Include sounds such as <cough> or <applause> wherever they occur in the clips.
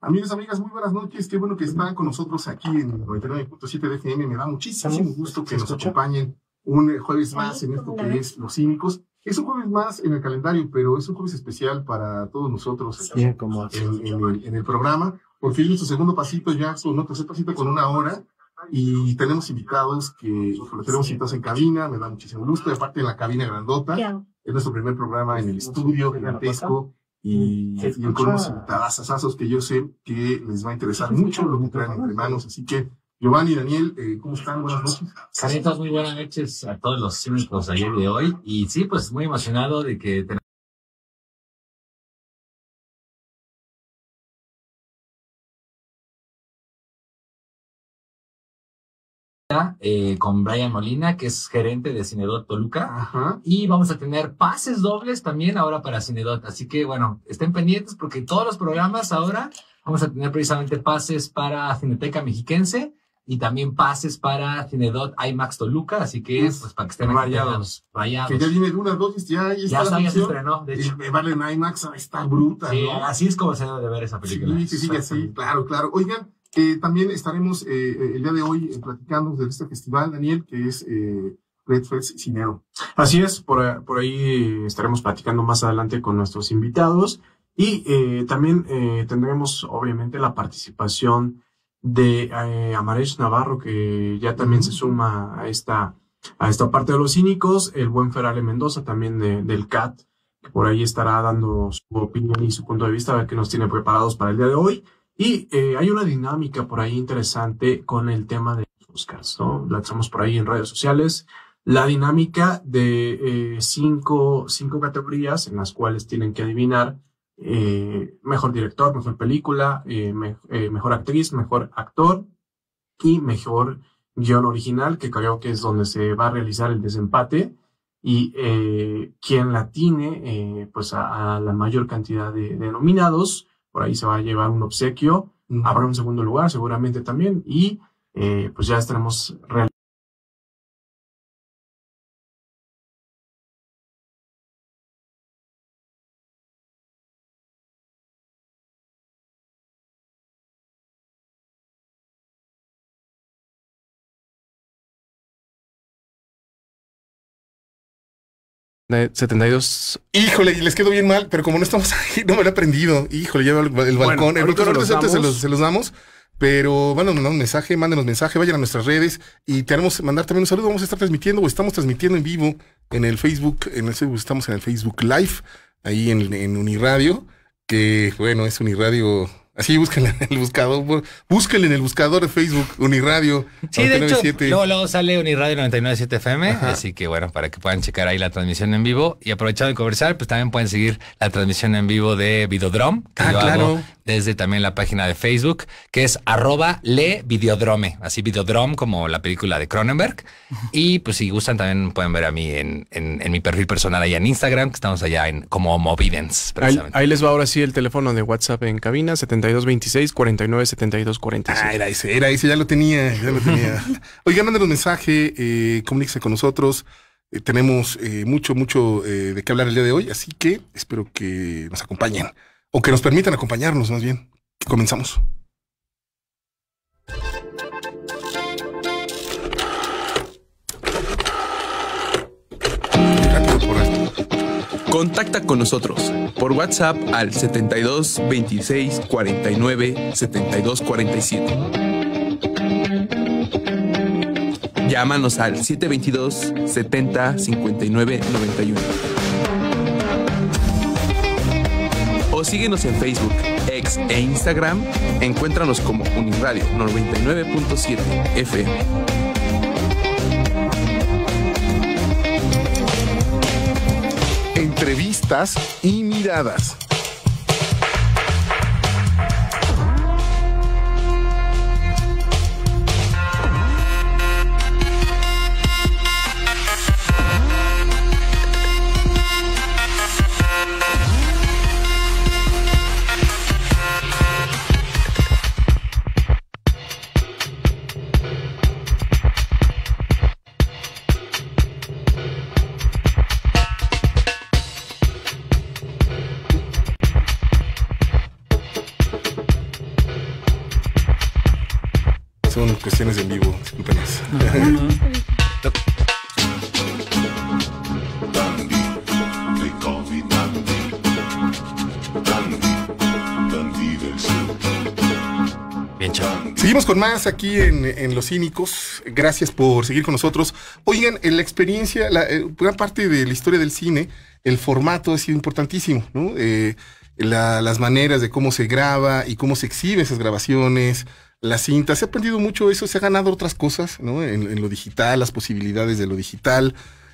Amigos, amigas, muy buenas noches. Qué bueno que están con nosotros aquí en 99.7 de FM. Me da muchísimo gusto que nos acompañen un jueves más en esto que es Los Cínicos. Es un jueves más en el calendario, pero es un jueves especial para todos nosotros en, en, el, en el, programa, Por fin nuestro segundo pasito ya, nuestro tercer pasito con una hora, y tenemos invitados que tenemos invitados en cabina, me da muchísimo gusto, y aparte de la cabina grandota, es nuestro primer programa en el estudio gigantesco y, y con unos tazazazos que yo sé que les va a interesar mucho lo que traen entre manos. Así que, Giovanni, y Daniel, eh, ¿cómo están? Buenas noches. Caritas, muy buenas noches a todos los cínicos ayer de hoy. Y sí, pues muy emocionado de que tenemos Eh, con Brian Molina, que es gerente de Cinedot Toluca. Y vamos a tener pases dobles también ahora para Cinedot. Así que bueno, estén pendientes porque todos los programas ahora vamos a tener precisamente pases para Cineteca Mexiquense y también pases para Cinedot IMAX Toluca, así que es pues para que estén rayados, rayados. Que ya viene unas dosis, ya, ya, ya está la se estrenó, de hecho. vale en IMAX, está bruta, así es como se debe ver esa película. Sí, sí, sí, sí, claro, claro. Oigan, eh, también estaremos eh, eh, el día de hoy platicando de este festival, Daniel, que es Red Fest Cinero. Así es, por, por, ahí estaremos platicando más adelante con nuestros invitados y también tendremos obviamente la participación de Amarech Navarro, que ya también se suma a esta, a esta parte de los cínicos, el buen Ferrari Mendoza también del CAT, que por ahí estará dando su opinión y su punto de vista, a ver qué nos tiene preparados para el día de hoy. Y eh, hay una dinámica por ahí interesante con el tema de los Oscars, la Lanzamos por ahí en redes sociales la dinámica de eh, cinco, cinco categorías en las cuales tienen que adivinar eh, mejor director, mejor película, mejor actriz, mejor actor y mejor guión original, que creo que es donde se va a realizar el desempate. Y quien la tiene, pues a, la mayor cantidad de, de nominados, por ahí se va a llevar un obsequio, habrá un segundo lugar seguramente también y eh, pues ya estaremos realizando 72. Híjole, les quedó bien mal, pero como no estamos aquí, <laughs> no me lo he aprendido. Híjole, ya el, el balcón, el balcón se, se, los, los damos. Pero van a mandar un mensaje, mándenos mensaje, vayan a nuestras redes y te haremos mandar también un saludo. Vamos a estar transmitiendo o estamos transmitiendo en vivo en el Facebook, en el Facebook, estamos en el Facebook Live, ahí en, en Uniradio, que bueno, es Uniradio Así búsquenlo en el buscador, Búsquenlo en el buscador de Facebook, Uniradio. Sí, de hecho, luego, sale Uniradio 997 FM, así que bueno, para que puedan checar ahí la transmisión en vivo. Y aprovechando de conversar, pues también pueden seguir la transmisión en vivo de Videodrome que ah, claro. hago desde también la página de Facebook, que es arroba le videodrome, así Videodrome como la película de Cronenberg. Y pues si gustan también pueden ver a mí en, en, mi perfil personal ahí en Instagram, que estamos allá en como Movidence. Ahí, ahí, les va ahora sí el teléfono de WhatsApp en cabina, 70 7226 497246. Ah, era ese, era ese, ya lo tenía, ya lo tenía. <laughs> Oigan, manden un mensaje, eh, comuníquese con nosotros. Eh, tenemos eh, mucho, mucho eh, de qué hablar el día de hoy, así que espero que nos acompañen o que nos permitan acompañarnos más bien. Comenzamos. Contacta con nosotros por WhatsApp al 72 26 49 72 47. Llámanos al 722 70 59 91. O síguenos en Facebook, X e Instagram. Encuéntranos como Unirradio 99.7 FM. y miradas. más aquí en, Los Cínicos. Gracias por seguir con nosotros. Oigan, en la experiencia, eh, gran parte de la historia del cine, el formato ha sido importantísimo, eh, las maneras de cómo se graba y cómo se exhiben esas grabaciones, las cintas. Se ha aprendido mucho eso, se ha ganado otras cosas, En, lo digital, las posibilidades de lo digital.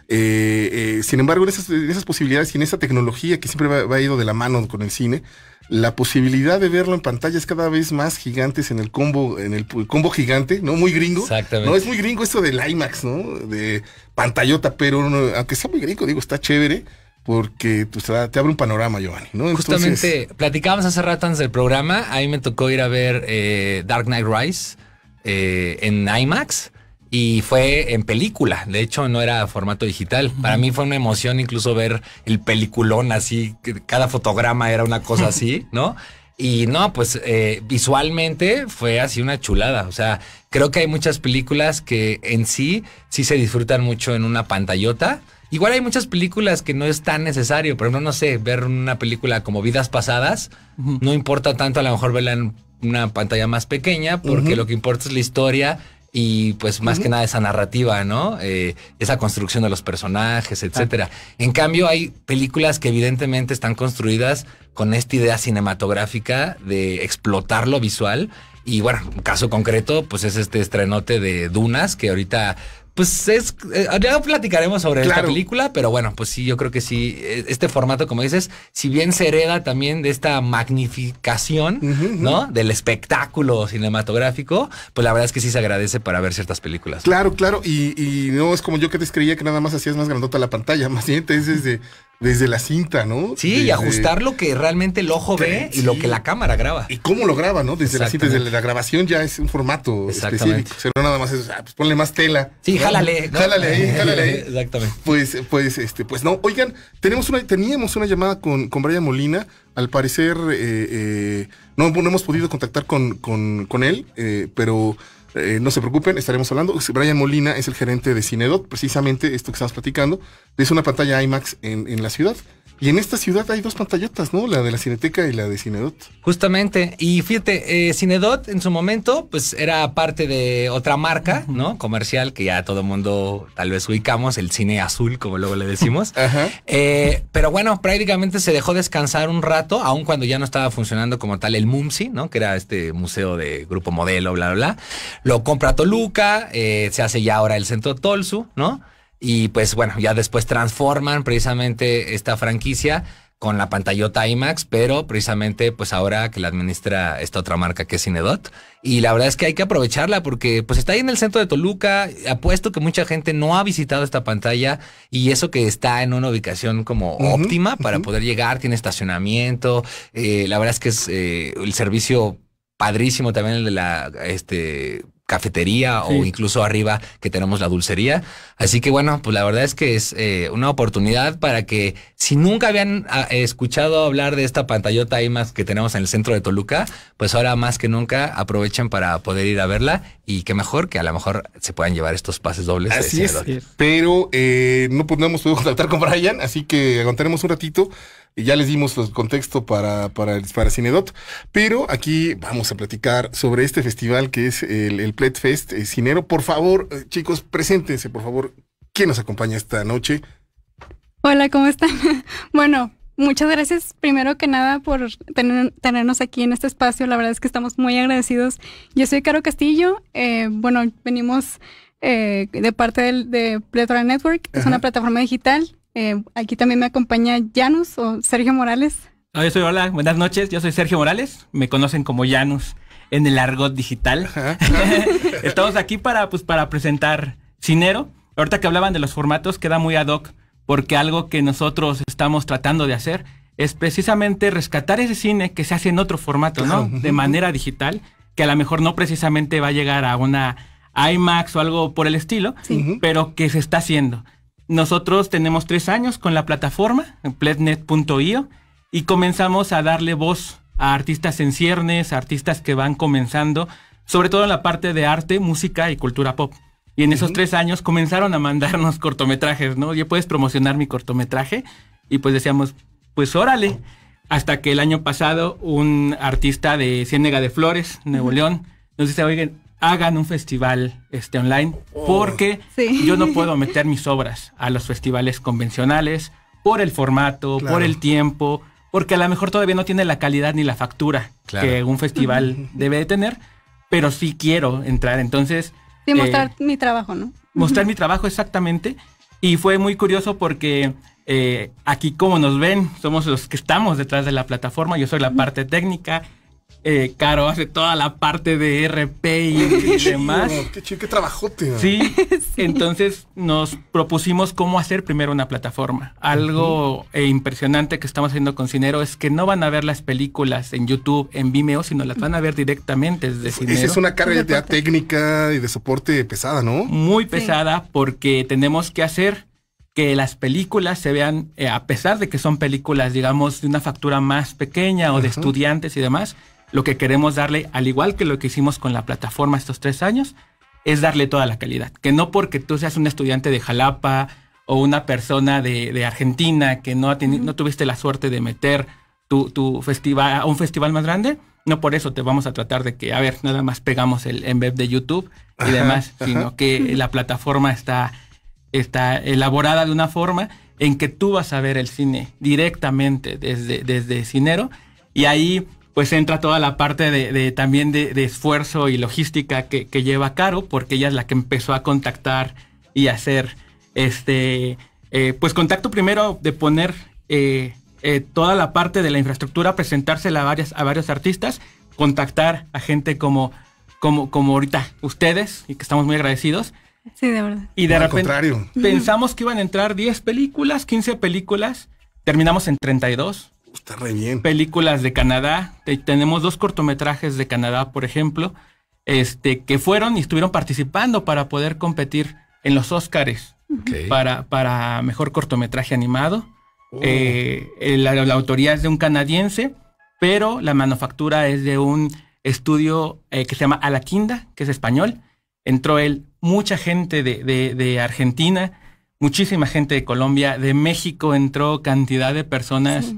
Eh, sin embargo, en esas, posibilidades y en esa tecnología que siempre va, a ido de la mano con el cine, la posibilidad de verlo en pantallas cada vez más gigantes en el combo, en el, combo gigante, ¿no? Muy gringo. Exactamente. No, es muy gringo esto del IMAX, ¿no? De pantallota, pero aunque sea muy gringo, digo, está chévere porque pues, te abre un panorama, Giovanni. ¿no? Justamente, platicábamos hace rato antes del programa, ahí me tocó ir a ver eh, Dark Knight Rise eh, en IMAX y fue en película. De hecho, no era formato digital. Para mí fue una emoción incluso ver el peliculón así, cada fotograma era una cosa <laughs> así, ¿no? Y no, pues eh, visualmente fue así una chulada. O sea, creo que hay muchas películas que en sí sí se disfrutan mucho en una pantallota. Igual hay muchas películas que no es tan necesario, pero no, no sé, ver una película como Vidas Pasadas, no importa tanto a lo mejor verla en una pantalla más pequeña, porque lo que importa es la historia y pues más que nada esa narrativa, ¿no? Eh, esa construcción de los personajes, etcétera. En cambio, hay películas que evidentemente están construidas con esta idea cinematográfica de explotar lo visual. Y bueno, un caso concreto, pues es este estrenote de Dunas, que ahorita pues es, eh, ya platicaremos sobre esta película, pero bueno, pues sí, yo creo que sí, e, este formato, como dices, si bien se hereda también de esta magnificación, ¿no? Del espectáculo cinematográfico, pues la verdad es que sí se agradece para ver ciertas películas. Claro, claro, y, no es como yo que te creía que nada más hacías más grandota la pantalla, <laughs> más bien te dices de desde la cinta, ¿no? Sí, y ajustar lo que realmente el ojo ve y lo que la cámara graba. Y cómo lo graba, ¿no? Desde la desde la grabación ya es un formato específico. O sea, nada más es, ah, pues ponle más tela. Sí, jálale. Jálale jálale <laughs> Exactamente. Pues, pues, este, pues no. Oigan, tenemos una, teníamos una llamada con, con Brian Molina. Al parecer, eh, eh, no, hemos podido contactar con, con, con él, eh, pero eh, no se preocupen, estaremos hablando. Brian Molina es el gerente de Cinedot, precisamente esto que estamos platicando. Es una pantalla IMAX en, en la ciudad. Y en esta ciudad hay dos pantallotas, ¿no? La de la Cineteca y la de Cinedot. Justamente. Y fíjate, eh, Cinedot en su momento, pues era parte de otra marca, ¿no? Comercial que ya todo el mundo tal vez ubicamos, el cine azul, como luego le decimos. <laughs> Eh, pero bueno, prácticamente se dejó descansar un rato, aun cuando ya no estaba funcionando como tal el MUMSI, ¿no? Que era este museo de grupo modelo, bla, bla, bla. Lo compra Toluca, eh, se hace ya ahora el centro Tolsu, ¿no? Y pues bueno, ya después transforman precisamente esta franquicia con la pantallota IMAX, pero precisamente pues ahora que la administra esta otra marca que es Cinedot. Y la verdad es que hay que aprovecharla porque pues está ahí en el centro de Toluca. Apuesto que mucha gente no ha visitado esta pantalla y eso que está en una ubicación como óptima para poder llegar, tiene estacionamiento. Eh, la verdad es que es eh, el servicio padrísimo también el de la este cafetería o incluso arriba que tenemos la dulcería. Así que bueno, pues la verdad es que es eh, una oportunidad para que si nunca habían ah, escuchado hablar de esta pantallota más que tenemos en el centro de Toluca, pues ahora más que nunca aprovechen para poder ir a verla y qué mejor que a lo mejor se puedan llevar estos pases dobles. Así es, pero eh, no podemos contactar con Brian, así que aguantaremos un ratito ya les dimos el contexto para, para, para Cinedot, pero aquí vamos a platicar sobre este festival que es el, el Fest eh, Cinero. Por favor, eh, chicos, preséntense, por favor. ¿Quién nos acompaña esta noche? Hola, ¿cómo están? <laughs> bueno, muchas gracias primero que nada por tenernos aquí en este espacio. La verdad es que estamos muy agradecidos. Yo soy Caro Castillo. Eh, bueno, venimos de parte de Pletora Network. Es una plataforma digital eh, aquí también me acompaña Janus o Sergio Morales. Ah, hola, buenas noches. Yo soy Sergio Morales. Me conocen como Janus en el argot digital. <laughs> Estamos aquí para, pues, para presentar Cinero. Ahorita que hablaban de los formatos, queda muy ad hoc porque algo que nosotros estamos tratando de hacer es precisamente rescatar ese cine que se hace en otro formato, ¿no? De manera digital, que a lo mejor no precisamente va a llegar a una IMAX o algo por el estilo, pero que se está haciendo. Nosotros tenemos tres años con la plataforma, plednet.io, y comenzamos a darle voz a artistas en ciernes, artistas que van comenzando, sobre todo en la parte de arte, música y cultura pop. Y en esos tres años comenzaron a mandarnos <laughs> cortometrajes, ¿no? Ya puedes promocionar mi cortometraje. Y pues decíamos, pues órale. Hasta que el año pasado un artista de Ciénega de Flores, Nuevo León, nos dice, oigan, hagan un festival este online oh. porque yo no puedo meter mis obras a los festivales convencionales por el formato, por el tiempo, porque a lo mejor todavía no tiene la calidad ni la factura que un festival debe de tener, pero sí quiero entrar, entonces... Eh, mostrar mi trabajo, ¿no? Mostrar mi trabajo exactamente. Y fue muy curioso porque eh, aquí como nos ven, somos los que estamos detrás de la plataforma, yo soy la parte técnica, eh, Caro hace toda la parte de RP y, demás. Qué chido, qué trabajote. <laughs> ¿Sí? entonces nos propusimos cómo hacer primero una plataforma. Algo eh, impresionante que estamos haciendo con Cinero es que no van a ver las películas en YouTube, en Vimeo, sino las van a ver directamente desde Cinero. Esa es una carga técnica y de soporte pesada, ¿no? Muy pesada porque tenemos que hacer que las películas se vean, eh, a pesar de que son películas, digamos, de una factura más pequeña o de estudiantes y demás, lo que queremos darle, al igual que lo que hicimos con la plataforma estos tres años, es darle toda la calidad. Que no porque tú seas un estudiante de Jalapa o una persona de, Argentina que no, ha no tuviste la suerte de meter tu, festival a un festival más grande, no por eso te vamos a tratar de que, a ver, nada más pegamos el embed de YouTube y demás, sino que la plataforma está, está elaborada de una forma en que tú vas a ver el cine directamente desde, desde Cinero y ahí pues entra toda la parte de, también de, esfuerzo y logística que, lleva Caro, porque ella es la que empezó a contactar y hacer este, eh, pues contacto primero de poner eh, eh, toda la parte de la infraestructura, presentársela a, varias, a varios artistas, contactar a gente como, como, como ahorita ustedes, y que estamos muy agradecidos. Sí, de verdad. Y de repente contrario. pensamos que iban a entrar 10 películas, 15 películas, terminamos en 32 Está re bien. Películas de Canadá. tenemos dos cortometrajes de Canadá, por ejemplo, este, que fueron y estuvieron participando para poder competir en los Oscars para, para mejor cortometraje animado. Oh. Eh, la, autoría es de un canadiense, pero la manufactura es de un estudio eh, que se llama Alaquinda, que es español. Entró él, mucha gente de, de, de Argentina, muchísima gente de Colombia, de México entró cantidad de personas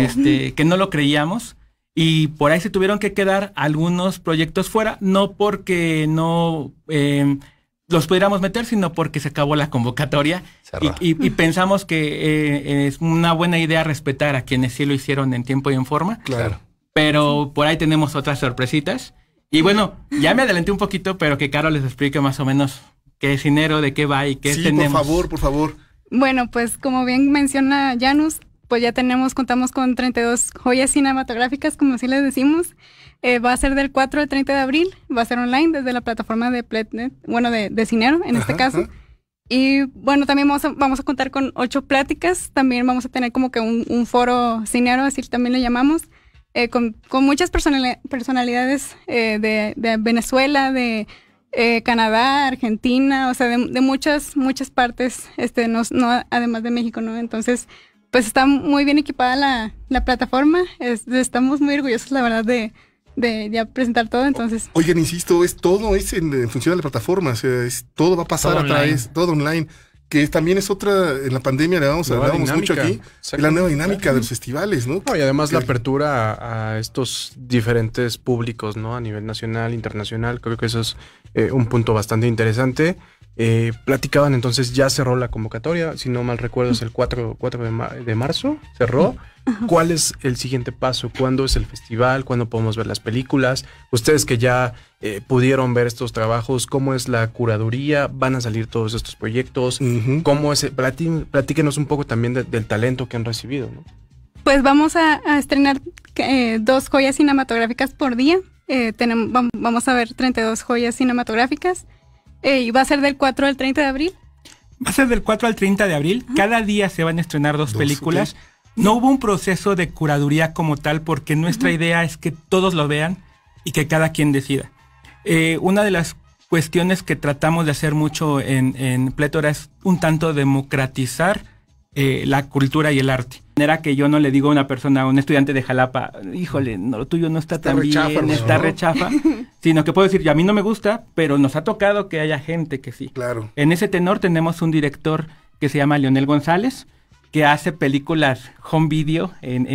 este, que no lo creíamos. Y por ahí se tuvieron que quedar algunos proyectos fuera, no porque no em, los pudiéramos meter, sino porque se acabó la convocatoria y, pensamos que eh, es una buena idea respetar a quienes sí lo hicieron en tiempo y en forma. Claro. Pero por ahí tenemos otras sorpresitas. Y bueno, ya me adelanté un poquito, pero que Caro les explique más o menos qué es dinero, de qué va y qué sí, tenemos. Por favor, por favor. Bueno, pues como bien menciona Janus, pues ya tenemos, contamos con 32 joyas cinematográficas, como así les decimos. Eh, va a ser del 4 al 30 de abril, va a ser online desde la plataforma de Pletnet, bueno, de, Cinero en este caso. Y bueno, también vamos a, contar con ocho pláticas, también vamos a tener como que un, foro cinero, así también le llamamos, eh, con, muchas personalidades eh, de, Venezuela, de Canadá, Argentina, o sea, de, muchas, muchas partes, este, no, además de México, ¿no? Entonces, pues está muy bien equipada la, la plataforma. estamos muy orgullosos, la verdad, de, de presentar todo, entonces. oigan, insisto, es todo es en, función de la plataforma, todo va a pasar a través, todo online que también es otra, en la pandemia le vamos, hablábamos mucho aquí, la nueva dinámica de los festivales, ¿no? y además la apertura a, estos diferentes públicos, ¿no? A nivel nacional, internacional, creo que eso es eh, un punto bastante interesante. Eh, platicaban entonces, ya cerró la convocatoria, si no mal recuerdo es el 4, de, marzo, cerró. ¿Cuál es el siguiente paso? ¿Cuándo es el festival? ¿Cuándo podemos ver las películas? Ustedes que ya eh, pudieron ver estos trabajos, ¿cómo es la curaduría? ¿Van a salir todos estos proyectos? ¿Cómo es? Eh, Platí, platíquenos un poco también del talento que han recibido. ¿no? Pues vamos a, estrenar eh, dos joyas cinematográficas por día. tenemos, vamos a ver 32 joyas cinematográficas. y va a ser del 4 al 30 de abril. Va a ser del 4 al 30 de abril. Cada día se van a estrenar dos, películas. No hubo un proceso de curaduría como tal porque nuestra idea es que todos lo vean y que cada quien decida. Eh, una de las cuestiones que tratamos de hacer mucho en, Plétora es un tanto democratizar eh, la cultura y el arte. De manera que yo no le digo a una persona, a un estudiante de Jalapa, híjole, no, lo tuyo no está, tan bien, está rechafa, <laughs> sino que puedo decir, a mí no me gusta, pero nos ha tocado que haya gente que sí. Claro. En ese tenor tenemos un director que se llama Leonel González, que hace películas home video en,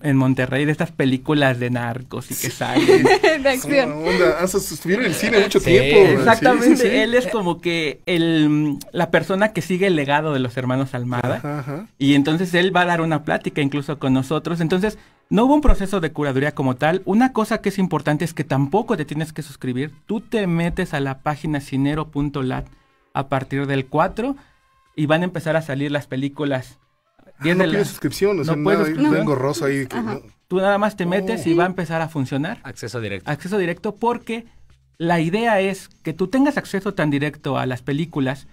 en, Monterrey, de estas películas de narcos y que salen. <laughs> de acción. Ah, en el cine mucho tiempo. Exactamente, él es como que el, la persona que sigue el legado de los hermanos Almada. Y entonces él va a dar una plática incluso con nosotros. Entonces, no hubo un proceso de curaduría como tal. Una cosa que es importante es que tampoco te tienes que suscribir. Tú te metes a la página cinero.lat a partir del 4 y van a empezar a salir las películas. tienes ah, no suscripción, no puedes ahí. Tú nada más te metes y va a empezar a funcionar. Acceso directo. Acceso directo porque la idea es que tú tengas acceso tan directo a las películas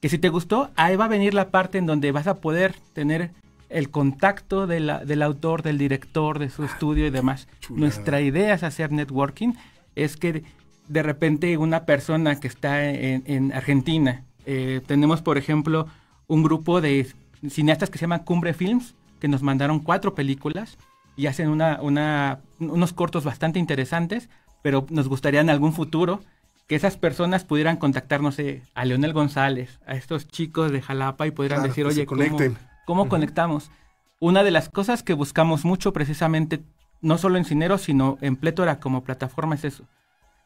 que si te gustó, ahí va a venir la parte en donde vas a poder tener el contacto del autor, del director, de su ah, estudio y demás. Nuestra idea es hacer networking, es que de repente una persona que está en Argentina eh, tenemos, por ejemplo, un grupo de cineastas que se llaman Cumbre Films, que nos mandaron cuatro películas y hacen una, unos cortos bastante interesantes, pero nos gustaría en algún futuro que esas personas pudieran contactarnos a Leonel González, a estos chicos de Jalapa y pudieran decir, oye, ¿cómo, conectamos? Una de las cosas que buscamos mucho precisamente, no solo en Cinero, sino en Plétora como plataforma, es eso.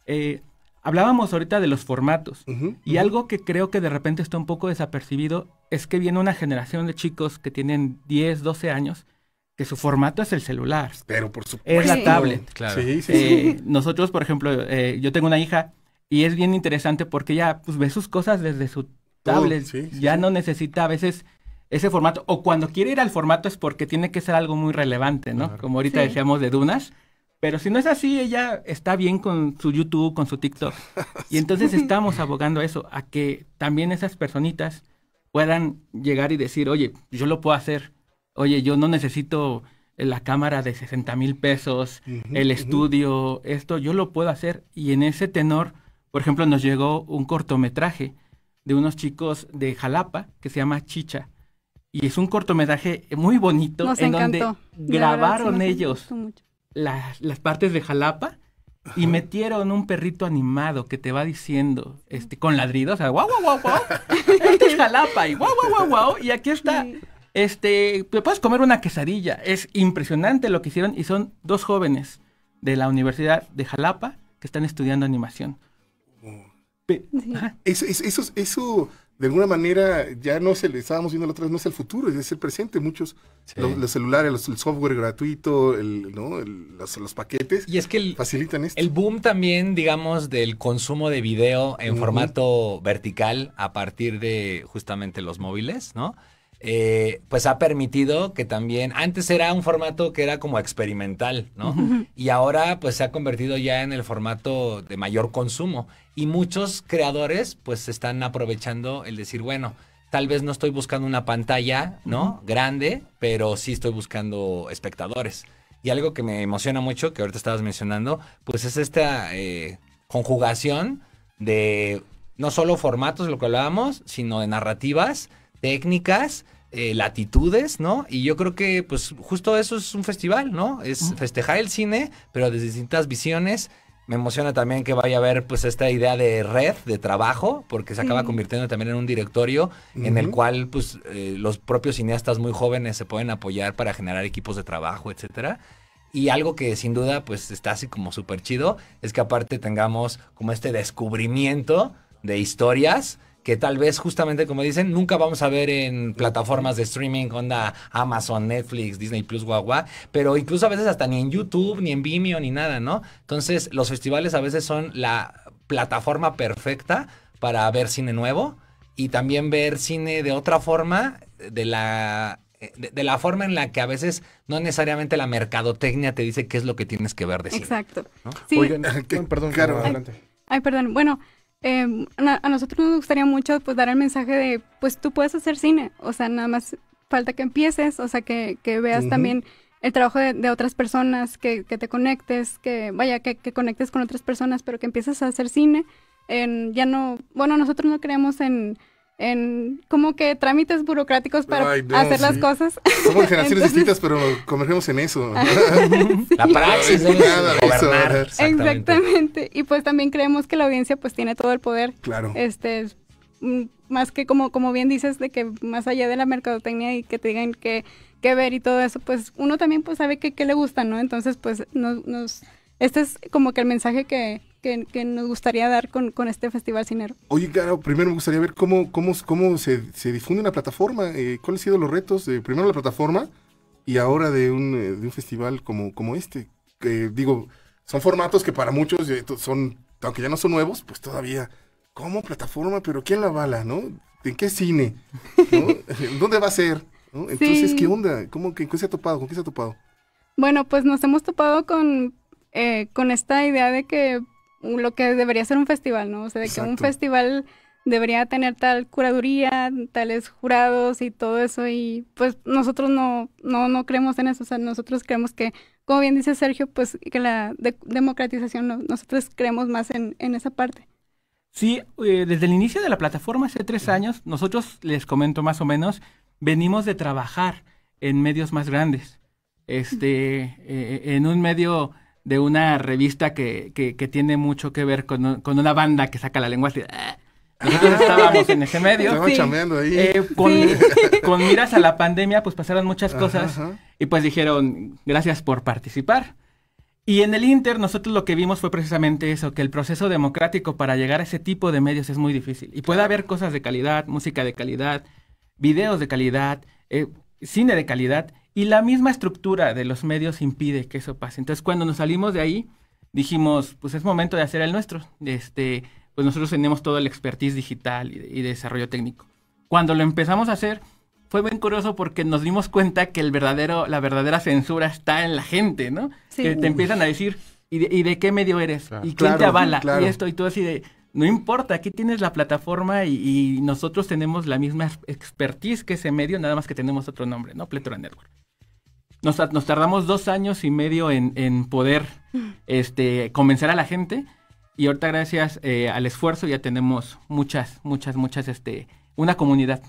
Eh, Hablábamos ahorita de los formatos y algo que creo que de repente está un poco desapercibido es que viene una generación de chicos que tienen 10, 12 años que su formato es el celular. Pero por supuesto. Es la tablet. Claro. Sí, eh, sí, Nosotros, por ejemplo, eh, yo tengo una hija y es bien interesante porque ella pues, ve sus cosas desde su tablet. ya no necesita a veces ese formato. O cuando quiere ir al formato es porque tiene que ser algo muy relevante, ¿no? Como ahorita decíamos de Dunas pero si no es así, ella está bien con su YouTube, con su TikTok. Y entonces <laughs> estamos abogando a eso, a que también esas personitas puedan llegar y decir, oye, yo lo puedo hacer. Oye, yo no necesito la cámara de 60 mil pesos, el estudio, esto, yo lo puedo hacer. Y en ese tenor, por ejemplo, nos llegó un cortometraje de unos chicos de Jalapa que se llama Chicha. Y es un cortometraje muy bonito en donde grabaron ellos las, las partes de Jalapa y metieron un perrito animado que te va diciendo, este, con ladridos, o sea, guau, guau, guau, guau, <laughs> este es Jalapa y guau, guau, guau, guau, y aquí está. Este, puedes comer una quesadilla. Es impresionante lo que hicieron y son dos jóvenes de la Universidad de Jalapa que están estudiando animación. eso, eso, eso de alguna manera ya no se le estábamos viendo la otra vez, no es el futuro, es el presente. Muchos, los, celulares, el software gratuito, el, ¿no? los, paquetes y es que el, facilitan esto. El boom también, digamos, del consumo de video en formato vertical a partir de justamente los móviles, ¿no? Eh, pues ha permitido que también, antes era un formato que era como experimental, ¿no? Y ahora pues se ha convertido ya en el formato de mayor consumo. Y muchos creadores pues están aprovechando el decir, bueno, tal vez no estoy buscando una pantalla, ¿no? Grande, pero sí estoy buscando espectadores. Y algo que me emociona mucho, que ahorita estabas mencionando, pues es esta eh, conjugación de no solo formatos, lo que hablábamos, sino de narrativas técnicas, eh, latitudes, ¿no? Y yo creo que, pues, justo eso es un festival, ¿no? Es festejar el cine, pero desde distintas visiones. Me emociona también que vaya a haber, pues, esta idea de red, de trabajo, porque se acaba convirtiendo también en un directorio en el cual, pues, eh, los propios cineastas muy jóvenes se pueden apoyar para generar equipos de trabajo, etcétera. Y algo que sin duda, pues, está así como súper chido, es que aparte tengamos como este descubrimiento de historias que tal vez justamente como dicen, nunca vamos a ver en plataformas de streaming, onda Amazon, Netflix, Disney Plus, guagua, pero incluso a veces hasta ni en YouTube, ni en Vimeo, ni nada, ¿no? Entonces los festivales a veces son la plataforma perfecta para ver cine nuevo y también ver cine de otra forma, de la de, la forma en la que a veces no necesariamente la mercadotecnia te dice qué es lo que tienes que ver de cine. Exacto. Sí. perdón, claro, adelante. Ay, perdón. Bueno, Em, a nosotros nos gustaría mucho pues dar el mensaje de, pues tú puedes hacer cine, o sea, nada más falta que empieces, o sea, que, que veas también el trabajo de, otras personas, que, te conectes, que vaya, que, conectes con otras personas, pero que empieces a hacer cine. ya no, bueno, nosotros no creemos en en como que trámites burocráticos para hacer las cosas. Somos <laughs> generaciones distintas, pero convergemos en eso. Ah, <laughs> la praxis Exactamente. Y pues también creemos que la audiencia pues tiene todo el poder. Claro. Este mm, más que como como bien dices de que más allá de la mercadotecnia y que te digan que, ver y todo eso, pues uno también pues sabe qué le gusta, ¿no? Entonces, pues nos, nos este es como que el mensaje que que, nos gustaría dar con, con, este Festival Cinero. Oye, claro, primero me gustaría ver cómo, cómo, cómo se, se difunde una plataforma, eh, cuáles han sido los retos, de, primero la plataforma y ahora de un, eh, de un festival como, como este. que, digo, son formatos que para muchos eh, son, aunque ya no son nuevos, pues todavía, ¿cómo plataforma? Pero ¿quién la bala, no? ¿En qué cine? <laughs> ¿Dónde va a ser? Entonces, qué, onda cómo qué se ha topado? ¿Con qué se ha topado? Bueno, pues nos hemos topado con, con esta idea de que lo que debería ser un festival, ¿no? O sea, de que un festival debería tener tal curaduría, tales jurados y todo eso y pues nosotros no, no, no creemos en eso, o sea, nosotros creemos que, como bien dice Sergio, pues que la democratización, nosotros creemos más en, esa parte. Sí, eh, desde el inicio de la plataforma hace tres años, nosotros les comento más o menos, venimos de trabajar en medios más grandes. Este, eh, en un medio de una revista que, tiene mucho que ver con, una banda que saca la lengua así. Ah". Nosotros <laughs> estábamos en ese medio. Sí. Ahí. Eh, <laughs> con, miras a la pandemia, pues pasaron muchas cosas. Y pues dijeron, gracias por participar. Y en el Inter, nosotros lo que vimos fue precisamente eso: que el proceso democrático para llegar a ese tipo de medios es muy difícil. Y puede haber cosas de calidad, música de calidad, videos de calidad, eh, cine de calidad y la misma estructura de los medios impide que eso pase. Entonces, cuando nos salimos de ahí, dijimos, pues es momento de hacer el nuestro. Este, pues nosotros tenemos todo el expertise digital y, desarrollo técnico. Cuando lo empezamos a hacer, fue bien curioso porque nos dimos cuenta que el verdadero, la verdadera censura está en la gente, ¿no? Que te empiezan a decir, ¿y de, qué medio eres? ¿Y quién te avala? Y esto, y todo así de, no importa, aquí tienes la plataforma y, nosotros tenemos la misma expertise que ese medio, nada más que tenemos otro nombre, ¿no? Pletora Network. Nos, tardamos dos años y medio en, poder mm. este, convencer a la gente y ahorita gracias eh, al esfuerzo ya tenemos muchas, muchas, muchas, este, una comunidad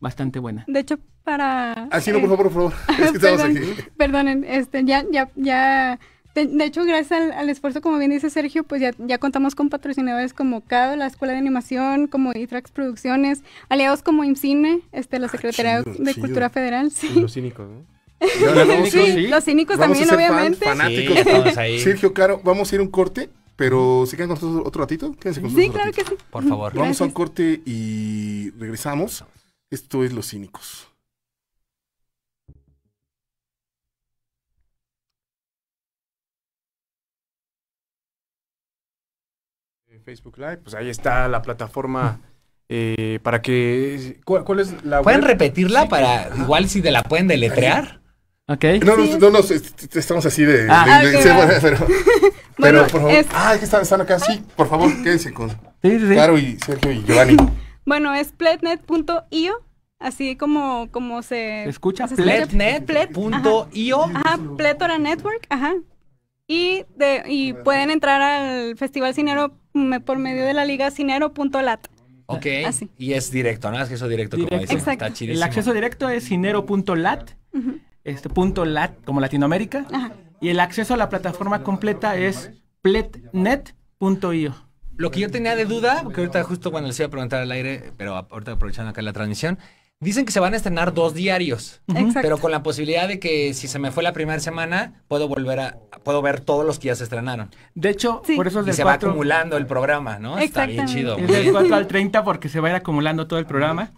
bastante buena. De hecho, para... Así ah, no, por eh, favor, por favor. <laughs> Perdonen, este, ya, ya de, hecho, gracias al, esfuerzo, como bien dice Sergio, pues ya, contamos con patrocinadores como CADO, la Escuela de Animación, como ITRAX Producciones, aliados como IMCINE, este, la ah, Secretaría de Cultura Federal. los cínicos, ¿no? <laughs> ¿Los sí, los cínicos también, obviamente. Los fanáticos. Sí, ahí. <laughs> Sergio, Caro, vamos a ir a un corte, pero si quedan con nosotros otro ratito, quédense con nosotros. Sí, claro que sí. Por favor. Vamos a un corte y regresamos. Esto es Los Cínicos. Facebook Live, pues ahí está la plataforma. Eh, para que. ¿cuál, es la.? ¿Pueden repetirla para. Igual si te la pueden deletrear? Ok. No, no, estamos así de. pero, por favor. Ah, es que están, están, acá. Sí, por favor, quédense con. Claro, y Sergio y Giovanni. <laughs> Bueno, es pletnet.io. Así como, como se. ¿Escucha? Pletnet.io. Ajá, Pletora Network. Ajá. Y, de, y pueden entrar al Festival Cinero por medio de la liga cinero.lat. Ok, y es directo, ¿no? Acceso directo, directo. como dicen. Exacto. Está El acceso directo es cinero.lat, este punto lat como Latinoamérica. Y el acceso a la plataforma completa es pletnet.io. Lo que yo tenía de duda, porque ahorita justo cuando les iba a preguntar al aire, pero ahorita aprovechando acá la transmisión, Dicen que se van a estrenar dos diarios, pero con la posibilidad de que si se me fue la primera semana, puedo volver a puedo ver todos los que ya se estrenaron. De hecho, por eso es del se va acumulando el programa, ¿no? Está bien chido. Es del 4 al 30 porque se va a ir acumulando todo el programa.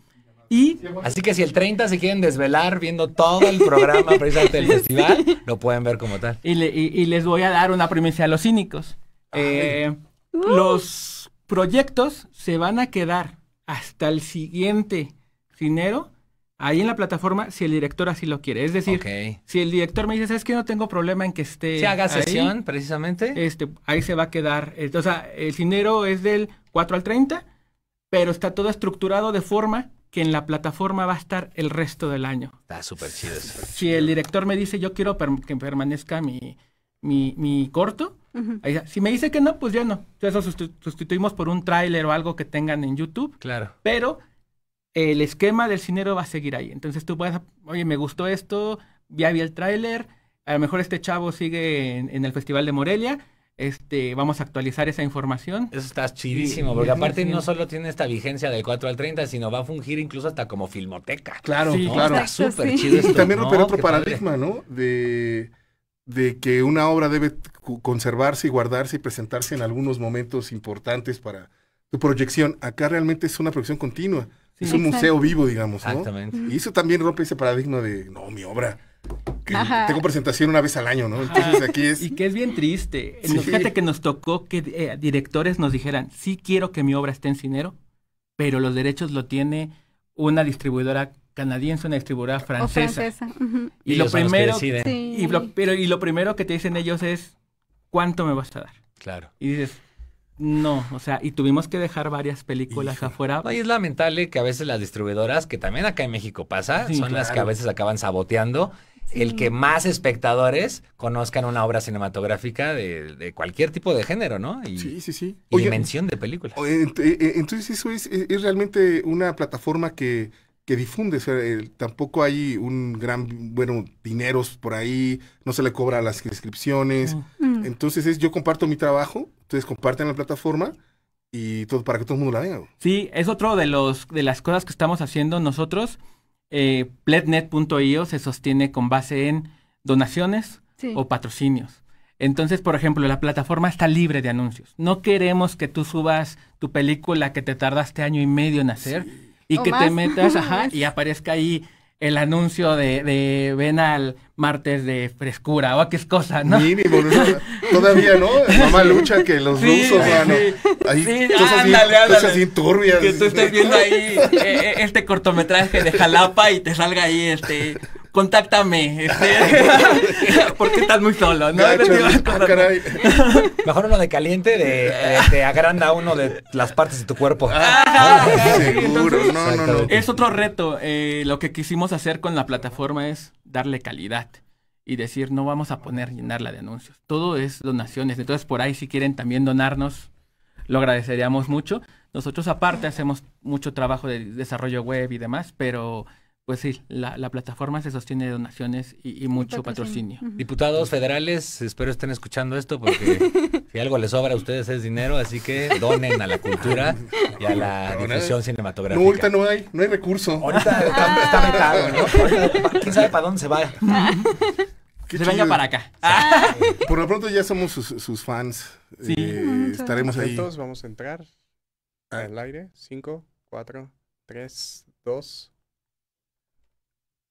Y así que si el 30 se quieren desvelar viendo todo el programa <laughs> precisamente del festival, lo pueden ver como tal. Y, les voy a dar una primicia a los cínicos. Eh, los proyectos se van a quedar hasta el siguiente dinero ahí en la plataforma si el director así lo quiere. Es decir, si el director me dice, es que No tengo problema en que esté. Se haga sesión, precisamente. Este, ahí se va a quedar. O sea, el dinero es del 4 al 30, pero está todo estructurado de forma que en la plataforma va a estar el resto del año. Está súper chido eso. Si el director me dice, yo quiero que permanezca mi, corto, si me dice que no, pues ya no. Eso lo sustituimos por un tráiler o algo que tengan en YouTube. Claro. Pero el esquema del cinero va a seguir ahí. Entonces tú puedes, oye, me gustó esto, ya vi el tráiler, a lo mejor este chavo sigue en, el Festival de Morelia. Este, vamos a actualizar esa información. Eso está chidísimo, porque aparte no solo tiene esta vigencia del 4 al 30, sino va a fungir incluso hasta como filmoteca. Claro, claro. Está súper chido esto, También otro paradigma, ¿no? De, de que una obra debe conservarse y guardarse y presentarse en algunos momentos importantes para tu proyección. Acá realmente es una proyección continua es un museo vivo, digamos, ¿no? Exactamente. Y eso también rompe ese paradigma de, no, mi obra. tengo presentación una vez al año, ¿no? Entonces aquí es... Y que es bien triste. Fíjate que nos tocó que eh, directores nos dijeran, sí quiero que mi obra esté en cinero, pero los derechos lo tiene una distribuidora canadiense, una distribuidora francesa. y, lo primero, y lo primero que te dicen ellos es, ¿cuánto me vas a dar? Claro. Y dices, no, o sea, y tuvimos que dejar varias películas afuera. y es lamentable que a veces las distribuidoras, que también acá en México pasa, son las que a veces acaban saboteando el que más espectadores conozcan una obra cinematográfica de, cualquier tipo de género, ¿no? Y, sí, sí, sí. Y mención de películas. Eh, eh, eh, entonces eso es, realmente una plataforma que, que difunde. O sea, tampoco hay un gran, bueno, dineros por ahí, no se le cobra las inscripciones. Entonces es, yo comparto mi trabajo entonces comparten la plataforma y todo, para que todo el mundo la vea. Sí, es otro de, los, de las cosas que estamos haciendo nosotros. Eh, Plednet.io se sostiene con base en donaciones o patrocinios. Entonces, por ejemplo, la plataforma está libre de anuncios. No queremos que tú subas tu película que te tardaste año y medio en hacer y que te metas <laughs> y aparezca ahí el anuncio de, de, ven al martes de frescura o oh, a qué es cosa, ¿no? Mínimo, no, todavía, ¿no? <laughs> Mamá lucha que los rusos van. Sí, Ahí, sí, cosas ándale, cosas turbias. Que tú estés viendo ahí eh, eh, este cortometraje de Jalapa y te salga ahí este contáctame, este. <laughs> porque estás muy solo, ¿no? Ah, Mejor uno de caliente, de, te agranda uno de las partes de tu cuerpo. Ah, ah, seguro, Es otro reto, eh, lo que quisimos hacer con la plataforma es darle calidad y decir, no vamos a poner llenarla de anuncios, todo es donaciones, entonces por ahí si quieren también donarnos, lo agradeceríamos mucho. Nosotros aparte hacemos mucho trabajo de desarrollo web y demás, pero pues sí, la, plataforma se sostiene de donaciones y, mucho patrocinio. Diputados federales, espero estén escuchando esto porque <laughs> si algo les sobra a ustedes es dinero, así que donen a la cultura y a la difusión cinematográfica. No, ahorita no hay, no hay recurso. Ahorita está, está ah. ¿no? <laughs> ¿Quién sabe para dónde se va? se venga para acá. Ah. Por lo pronto ya somos sus, fans. Sí. Eh, estaremos ahí. Vamos a entrar ah. al aire. Cinco, cuatro, tres, dos.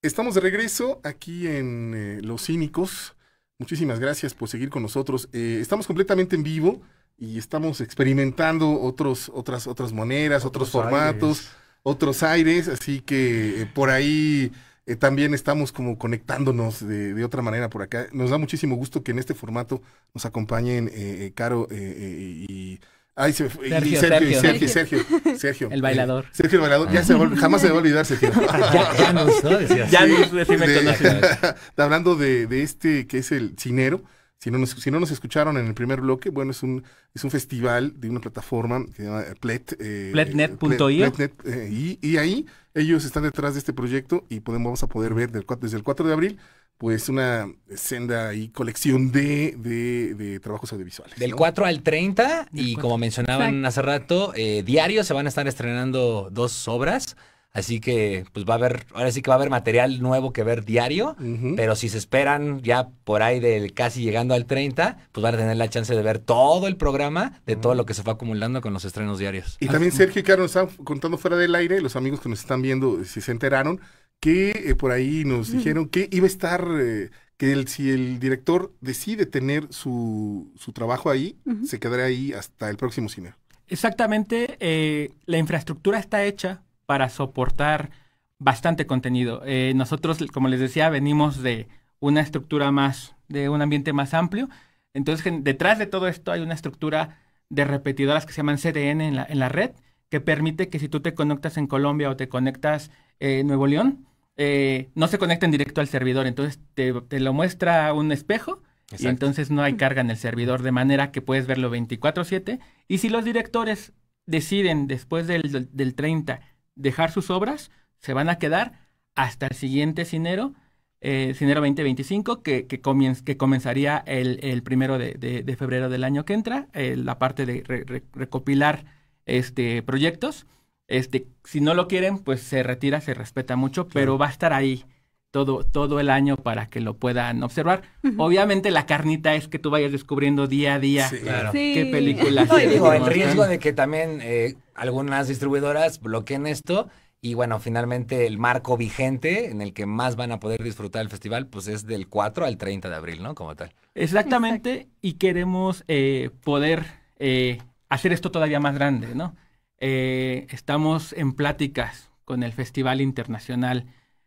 Estamos de regreso aquí en eh, Los Cínicos. Muchísimas gracias por seguir con nosotros. Eh, estamos completamente en vivo y estamos experimentando otros, otras, otras maneras, otros, formatos, otros aires. Así que eh, por ahí también estamos como conectándonos de, otra manera por acá. Nos da muchísimo gusto que en este formato nos acompañen Caro y Ahí se fue. Sergio, Sergio, Sergio, Sergio, El bailador. Eh, Sergio el bailador. Ya se jamás se va a olvidar, Sergio. <laughs> ya, nos, ¿no? Ya nos, <laughs> Hablando de, este que es el cinero. Si no, nos, si no nos escucharon en el primer bloque, bueno, es un, es un festival de una plataforma que se llama Plet. Eh, Pletnet.io. Eh, y, ahí ellos están detrás de este proyecto y podemos, vamos a poder ver desde el 4 de abril pues una senda y colección de, de, trabajos audiovisuales. Del 4 al 30 y como mencionaban hace rato, eh, diario se van a estar estrenando dos obras. Así que, pues va a haber, ahora sí que va a haber material nuevo que ver diario, pero si se esperan ya por ahí del casi llegando al 30, pues van a tener la chance de ver todo el programa, de todo lo que se fue acumulando con los estrenos diarios. Y también Sergio y Caro están ah, contando fuera del aire, los amigos que nos están viendo, si se enteraron, que eh, por ahí nos dijeron que iba a estar, eh, que si el director decide tener su, trabajo ahí, se quedará ahí hasta el próximo cine. Exactamente, eh, la infraestructura está hecha para soportar bastante contenido. nosotros, como les decía, venimos de una estructura más, de un ambiente más amplio. Entonces, detrás de todo esto hay una estructura de repetidoras que se llaman CDN en la, red, que permite que si tú te conectas en Colombia o te conectas en Nuevo León, eh, no se conectan directo al servidor, entonces te, lo muestra un espejo y entonces no hay carga en el servidor, de manera que puedes verlo 24/7. Y si los directores deciden después del, del 30 dejar sus obras, se van a quedar hasta el siguiente cinero, eh, cinero 2025, que, que, comien que comenzaría el, el primero de, febrero del año que entra, eh, la parte de recopilar este, proyectos. Este, si no lo quieren, pues se retira, se respeta mucho, pero va a estar ahí todo, todo el año para que lo puedan observar. Obviamente la carnita es que tú vayas descubriendo día a día claro. qué película No, el riesgo de que también eh, algunas distribuidoras bloqueen esto. Y bueno, finalmente el marco vigente en el que más van a poder disfrutar el festival, pues es del 4 al 30 de abril, ¿no? Como tal. Exactamente, y queremos eh, poder eh, hacer esto todavía más grande, ¿no? Eh, estamos en pláticas con el Festival Internacional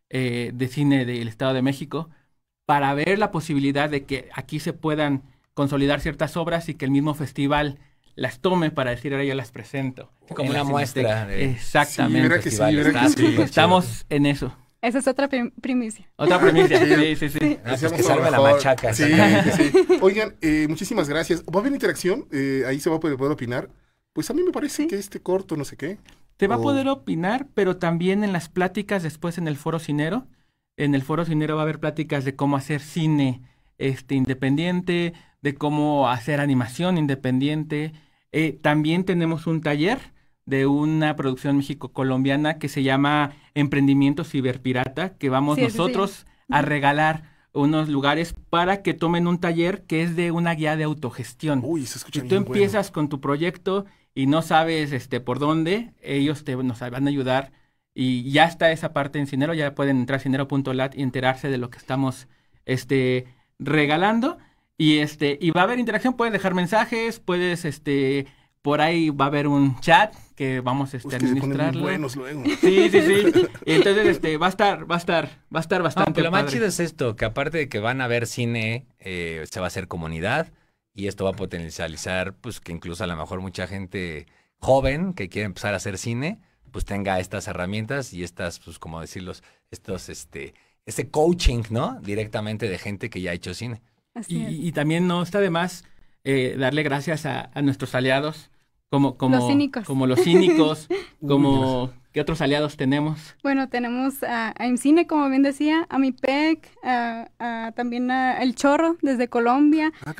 eh, de Cine del Estado de México para ver la posibilidad de que aquí se puedan consolidar ciertas obras y que el mismo festival las tome para decir ahora yo las presento. Como una este muestra. Este, exactamente. estamos en eso. Esa es otra primicia. Otra primicia, sí, sí, ah, pues que salga la machaca. Oigan, eh, muchísimas gracias. ¿Va a haber interacción? ahí se va a poder opinar pues a mí me parece que este corto, no sé qué. Te va a oh. poder opinar, pero también en las pláticas después en el foro cinero. En el foro cinero va a haber pláticas de cómo hacer cine este, independiente, de cómo hacer animación independiente. Eh, también tenemos un taller de una producción mexico-colombiana que se llama Emprendimiento Ciberpirata, que vamos nosotros a regalar unos lugares para que tomen un taller que es de una guía de autogestión. Uy, se escucha si tú empiezas con tu proyecto y no sabes este, por dónde, ellos te, nos van a ayudar y ya está esa parte en Cinero, ya pueden entrar a cinero.lat y enterarse de lo que estamos este, regalando. Y este, y va a haber interacción, puedes dejar mensajes, puedes este por ahí va a haber un chat que vamos este, a administrarlo. Buenos luego. Sí, sí, sí. <laughs> entonces este va a estar, va a estar, va a estar bastante. No, lo más chido es esto, que aparte de que van a ver cine, eh, se va a hacer comunidad y esto va a potencializar, pues que incluso a lo mejor mucha gente joven que quiere empezar a hacer cine, pues tenga estas herramientas y estas, pues como decirlos, estos, este, coaching, ¿no? Directamente de gente que ya ha hecho cine. y, también no está de más eh, darle gracias a, nuestros aliados, como, como, como los cínicos, <laughs> como ¿Qué otros aliados tenemos? Bueno, tenemos a, IMCINE, como bien decía, a MIPEC, también a El Chorro desde Colombia. Ah,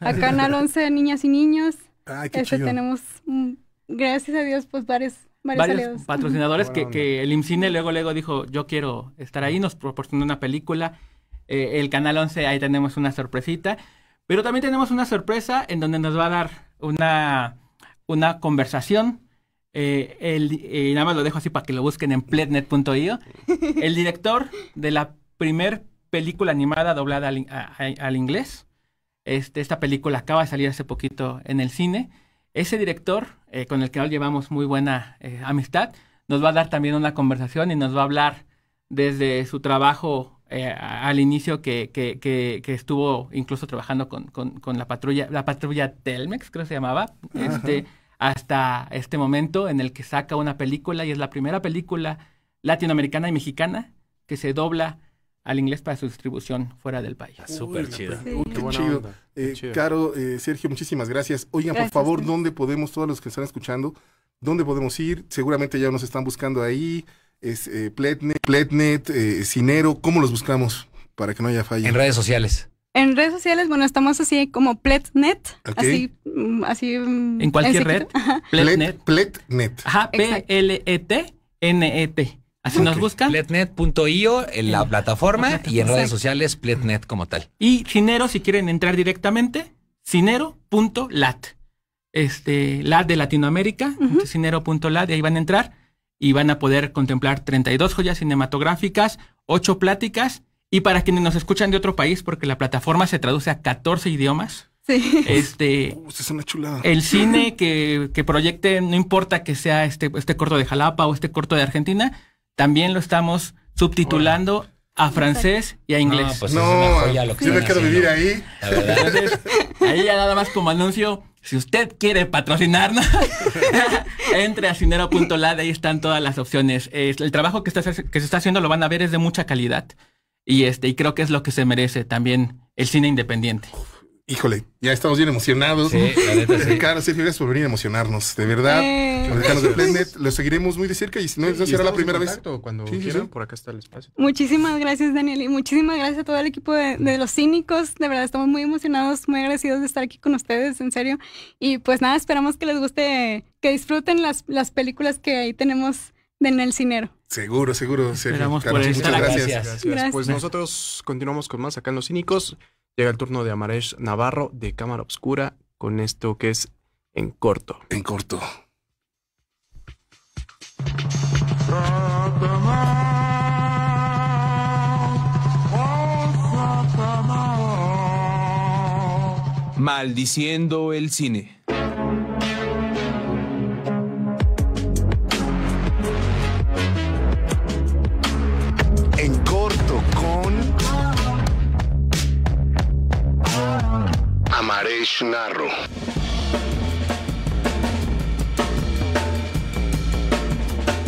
a Canal 11 Niñas y Niños. Ah, qué este, Tenemos, mm, gracias a Dios, pues varios, varios, patrocinadores que, que, el IMCINE luego, luego dijo, yo quiero estar ahí, nos proporcionó una película. Eh, el Canal 11, ahí tenemos una sorpresita. Pero también tenemos una sorpresa en donde nos va a dar una, una conversación eh, el, eh, nada más lo dejo así para que lo busquen en plednet.io. <laughs> El director de la primer película animada doblada al, inglés. Este, esta película acaba de salir hace poquito en el cine. Ese director, eh, con el que ahora llevamos muy buena eh, amistad, nos va a dar también una conversación y nos va a hablar desde su trabajo al inicio que, estuvo incluso trabajando con, la patrulla, la patrulla Telmex, creo que se llamaba. Este, hasta este momento en el que saca una película y es la primera película latinoamericana y mexicana que se dobla al inglés para su distribución fuera del país. Súper chido. Caro, eh, Sergio, muchísimas gracias. Oigan, por favor, ¿dónde podemos, todos los que están escuchando, dónde podemos ir? Seguramente ya nos están buscando ahí. Es eh, Pletnet, Pletnet eh, Cinero. ¿Cómo los buscamos para que no haya falla? En redes sociales. En redes sociales, bueno, estamos así como Pletnet, así, mm, así. Mm, en cualquier red. Pletnet. Pletnet. P-L-E-T-N-E-T. Así nos buscan. Pletnet.io en la plataforma y en redes sociales Pletnet como tal. Y Cinero, si quieren entrar directamente, cinero.lat. Este, lat de Latinoamérica, cinero.lat, y ahí van a entrar y van a poder contemplar 32 joyas cinematográficas, 8 pláticas y para quienes nos escuchan de otro país, porque la plataforma se traduce a 14 idiomas. Sí. Este, <laughs> es una chulada. El cine <laughs> que, proyecte, no importa que sea este, este corto de Jalapa o este corto de Argentina, también lo estamos subtitulando a francés y a inglés. No, pues no yo no quiero vivir ahí. La verdad. ahí ya nada más como anuncio, si usted quiere patrocinarnos, <laughs> entre a cinero.lad, ahí están todas las opciones. el trabajo que, que se está haciendo lo van a ver es de mucha calidad. Y este, y creo que es lo que se merece también el cine independiente. Híjole, ya estamos bien emocionados. <laughs> Sí, gracias por venir a emocionarnos. De verdad, eh. los lo seguiremos muy de cerca y si no, será la primera vez. Cuando quieran, por acá está el espacio. Muchísimas gracias, Daniel, y muchísimas gracias a todo el equipo de, los cínicos. De verdad, estamos muy emocionados, muy agradecidos de estar aquí con ustedes, en serio. Y pues nada, esperamos que les guste, que disfruten las, las películas que ahí tenemos en el cinero. Seguro, seguro. muchas gracias. Pues nosotros continuamos con más acá en Los Cínicos. Llega el turno de Amaresh Navarro de Cámara Obscura con esto que es En Corto. En Corto. Maldiciendo el cine. Amaresh Narro.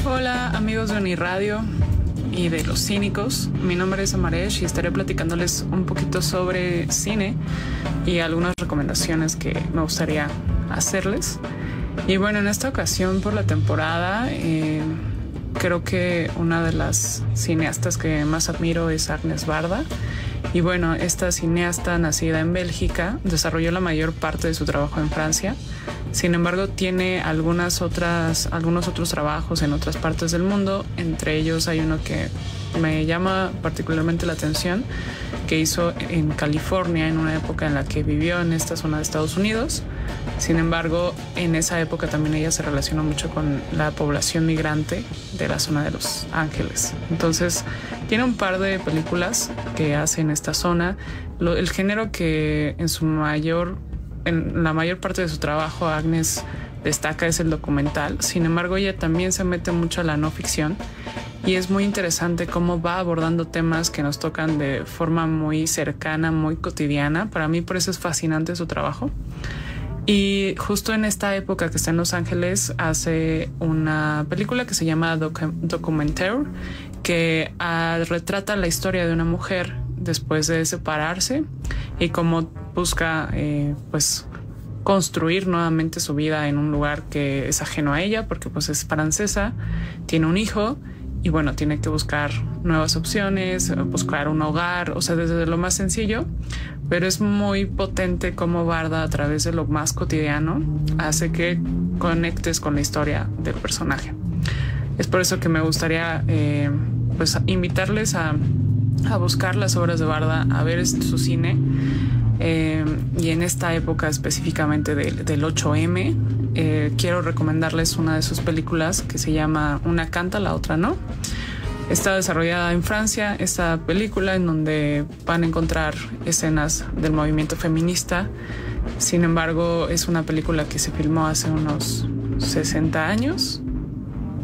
Hola amigos de Uniradio y de los cínicos. Mi nombre es Amaresh y estaré platicándoles un poquito sobre cine y algunas recomendaciones que me gustaría hacerles. Y bueno, en esta ocasión por la temporada, eh, creo que una de las cineastas que más admiro es Agnes Barda. Y bueno, esta cineasta nacida en Bélgica desarrolló la mayor parte de su trabajo en Francia. Sin embargo, tiene algunas otras, algunos otros trabajos en otras partes del mundo. Entre ellos hay uno que me llama particularmente la atención, que hizo en California en una época en la que vivió en esta zona de Estados Unidos. Sin embargo, en esa época también ella se relacionó mucho con la población migrante de la zona de Los Ángeles. Entonces, tiene un par de películas que hace en esta zona. el género que en su mayor, en la mayor parte de su trabajo Agnes destaca es el documental. Sin embargo, ella también se mete mucho a la no ficción y es muy interesante cómo va abordando temas que nos tocan de forma muy cercana, muy cotidiana. Para mí por eso es fascinante su trabajo. Y justo en esta época que está en Los Ángeles, hace una película que se llama Documentaire, que ah, retrata la historia de una mujer después de separarse y cómo busca eh, pues construir nuevamente su vida en un lugar que es ajeno a ella porque pues es francesa, tiene un hijo y bueno, tiene que buscar nuevas opciones, buscar eh, pues un hogar, o sea, desde lo más sencillo, pero es muy potente como Barda a través de lo más cotidiano hace que conectes con la historia del personaje. Es por eso que me gustaría eh, pues, invitarles a, buscar las obras de Barda, a ver su cine eh, y en esta época específicamente del 8M, eh, quiero recomendarles una de sus películas que se llama Una canta, la otra no. Está desarrollada en Francia esta película en donde van a encontrar escenas del movimiento feminista. Sin embargo, es una película que se filmó hace unos 60 años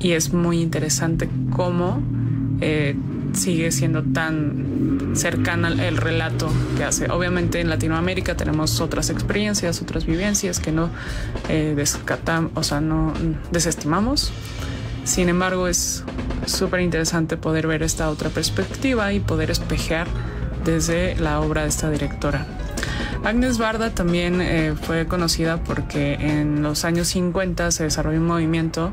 y es muy interesante cómo eh, sigue siendo tan cercana el relato que hace. Obviamente en Latinoamérica tenemos otras experiencias, otras vivencias que no eh, o sea, no desestimamos. Sin embargo, es súper interesante poder ver esta otra perspectiva y poder espejear desde la obra de esta directora. Agnes Barda también eh, fue conocida porque en los años 50 se desarrolló un movimiento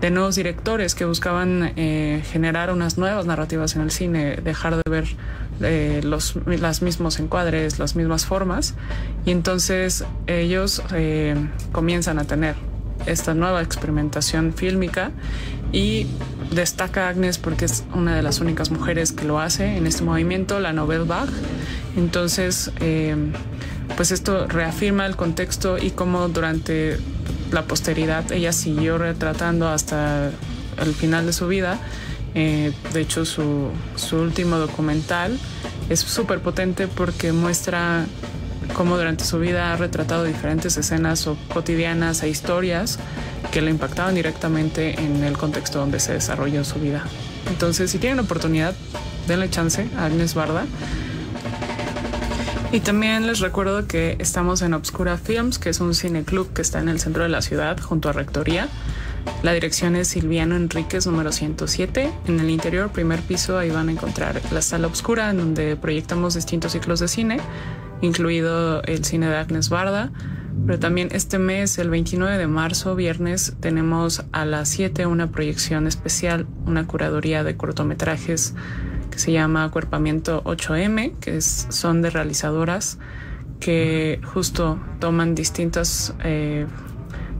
de nuevos directores que buscaban eh, generar unas nuevas narrativas en el cine, dejar de ver eh, los las mismos encuadres, las mismas formas, y entonces ellos eh, comienzan a tener esta nueva experimentación fílmica y destaca Agnes porque es una de las únicas mujeres que lo hace en este movimiento, la Nobel Bach. Entonces, pues esto reafirma el contexto y cómo durante la posteridad ella siguió retratando hasta el final de su vida. Eh, de hecho, su, último documental es súper potente porque muestra cómo durante su vida ha retratado diferentes escenas o cotidianas e historias que le impactaban directamente en el contexto donde se desarrolló su vida. Entonces, si tienen oportunidad, denle chance a Agnes Barda. Y también les recuerdo que estamos en Obscura Films, que es un cineclub que está en el centro de la ciudad, junto a Rectoría. La dirección es Silviano Enríquez, número 107. En el interior, primer piso, ahí van a encontrar la sala obscura, en donde proyectamos distintos ciclos de cine, incluido el cine de Agnes Barda. Pero también este mes, el 29 de marzo, viernes, tenemos a las 7 una proyección especial, una curaduría de cortometrajes se llama Acuerpamiento 8M, que es, son de realizadoras que justo toman distintas eh,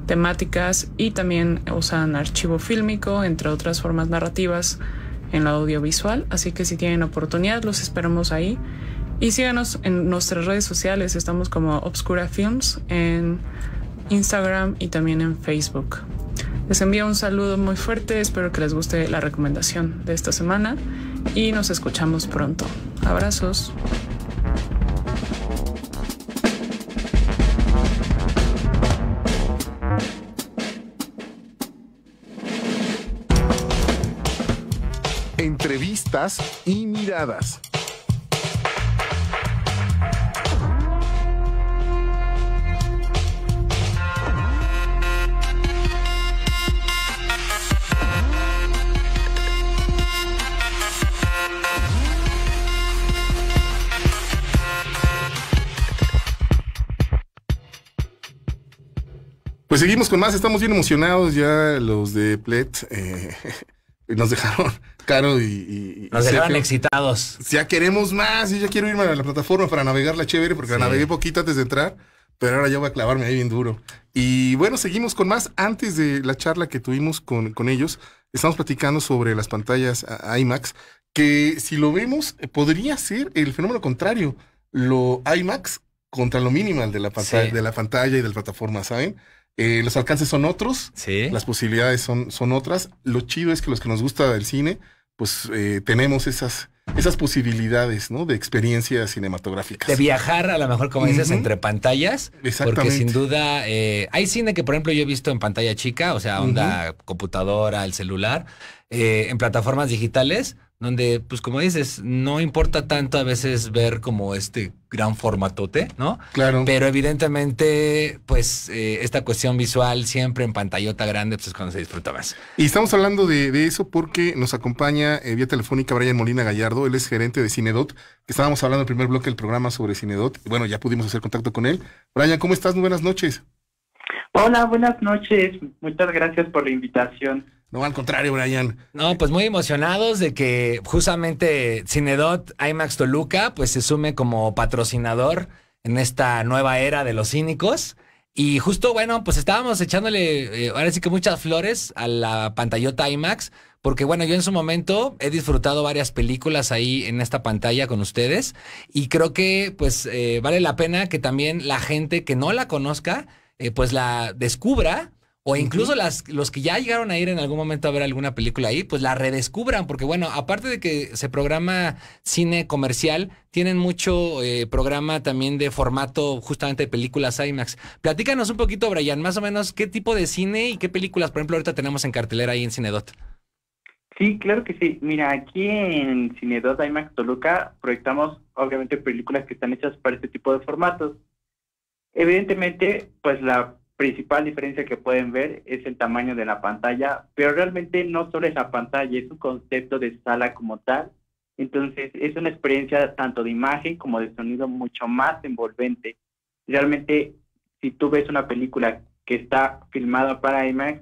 temáticas y también usan archivo fílmico, entre otras formas narrativas en la audiovisual. Así que si tienen oportunidad, los esperamos ahí. Y síganos en nuestras redes sociales, estamos como Obscura Films en Instagram y también en Facebook. Les envío un saludo muy fuerte, espero que les guste la recomendación de esta semana y nos escuchamos pronto. Abrazos. Entrevistas y miradas. Pues seguimos con más, estamos bien emocionados ya los de Plet. Eh, <laughs> nos dejaron <laughs> caro y, nos dejaron excitados. Ya queremos más, yo ya quiero irme a la plataforma para navegar la chévere, porque la navegué poquito antes de entrar, pero ahora ya voy a clavarme ahí bien duro. Y bueno, seguimos con más. Antes de la charla que tuvimos con, ellos, estamos platicando sobre las pantallas IMAX, que si lo vemos, eh, podría ser el fenómeno contrario. Lo IMAX contra lo minimal de la de la pantalla y de la plataforma, ¿saben? Eh, los alcances son otros, las posibilidades son, son otras. Lo chido es que los que nos gusta el cine, pues eh, tenemos esas, esas posibilidades, ¿no? De experiencias cinematográficas. De viajar, a lo mejor, como dices, entre pantallas. Exactamente. Porque sin duda, eh, hay cine que, por ejemplo, yo he visto en pantalla chica, o sea, onda computadora, el celular, en plataformas digitales donde, pues como dices, no importa tanto a veces ver como este gran formatote, ¿no? Claro. Pero evidentemente, pues eh, esta cuestión visual siempre en pantallota grande, pues cuando se disfruta más. Y estamos hablando de, eso porque nos acompaña eh, vía telefónica Brian Molina Gallardo, él es gerente de Cinedot, estábamos hablando en el primer bloque del programa sobre Cinedot, bueno, ya pudimos hacer contacto con él. Brian, ¿cómo estás? buenas noches. Hola, buenas noches, muchas gracias por la invitación. No, al contrario, Brian. No, pues muy emocionados de que justamente Cinedot IMAX Toluca pues se sume como patrocinador en esta nueva era de los cínicos. Y justo, bueno, pues estábamos echándole eh, ahora sí que muchas flores a la pantallota IMAX, porque bueno, yo en su momento he disfrutado varias películas ahí en esta pantalla con ustedes y creo que pues eh, vale la pena que también la gente que no la conozca eh, pues la descubra o incluso los que ya llegaron a ir en algún momento a ver alguna película ahí, pues la redescubran, porque bueno, aparte de que se programa cine comercial, tienen mucho eh, programa también de formato justamente de películas IMAX. Platícanos un poquito, Brian, más o menos qué tipo de cine y qué películas, por ejemplo, ahorita tenemos en cartelera ahí en Cinedot. Sí, claro que sí. Mira, aquí en Cinedot IMAX Toluca proyectamos obviamente películas que están hechas para este tipo de formatos. Evidentemente, pues la principal diferencia que pueden ver es el tamaño de la pantalla, pero realmente no solo es la pantalla, es un concepto de sala como tal. Entonces es una experiencia tanto de imagen como de sonido mucho más envolvente. Realmente si tú ves una película que está filmada para IMAX,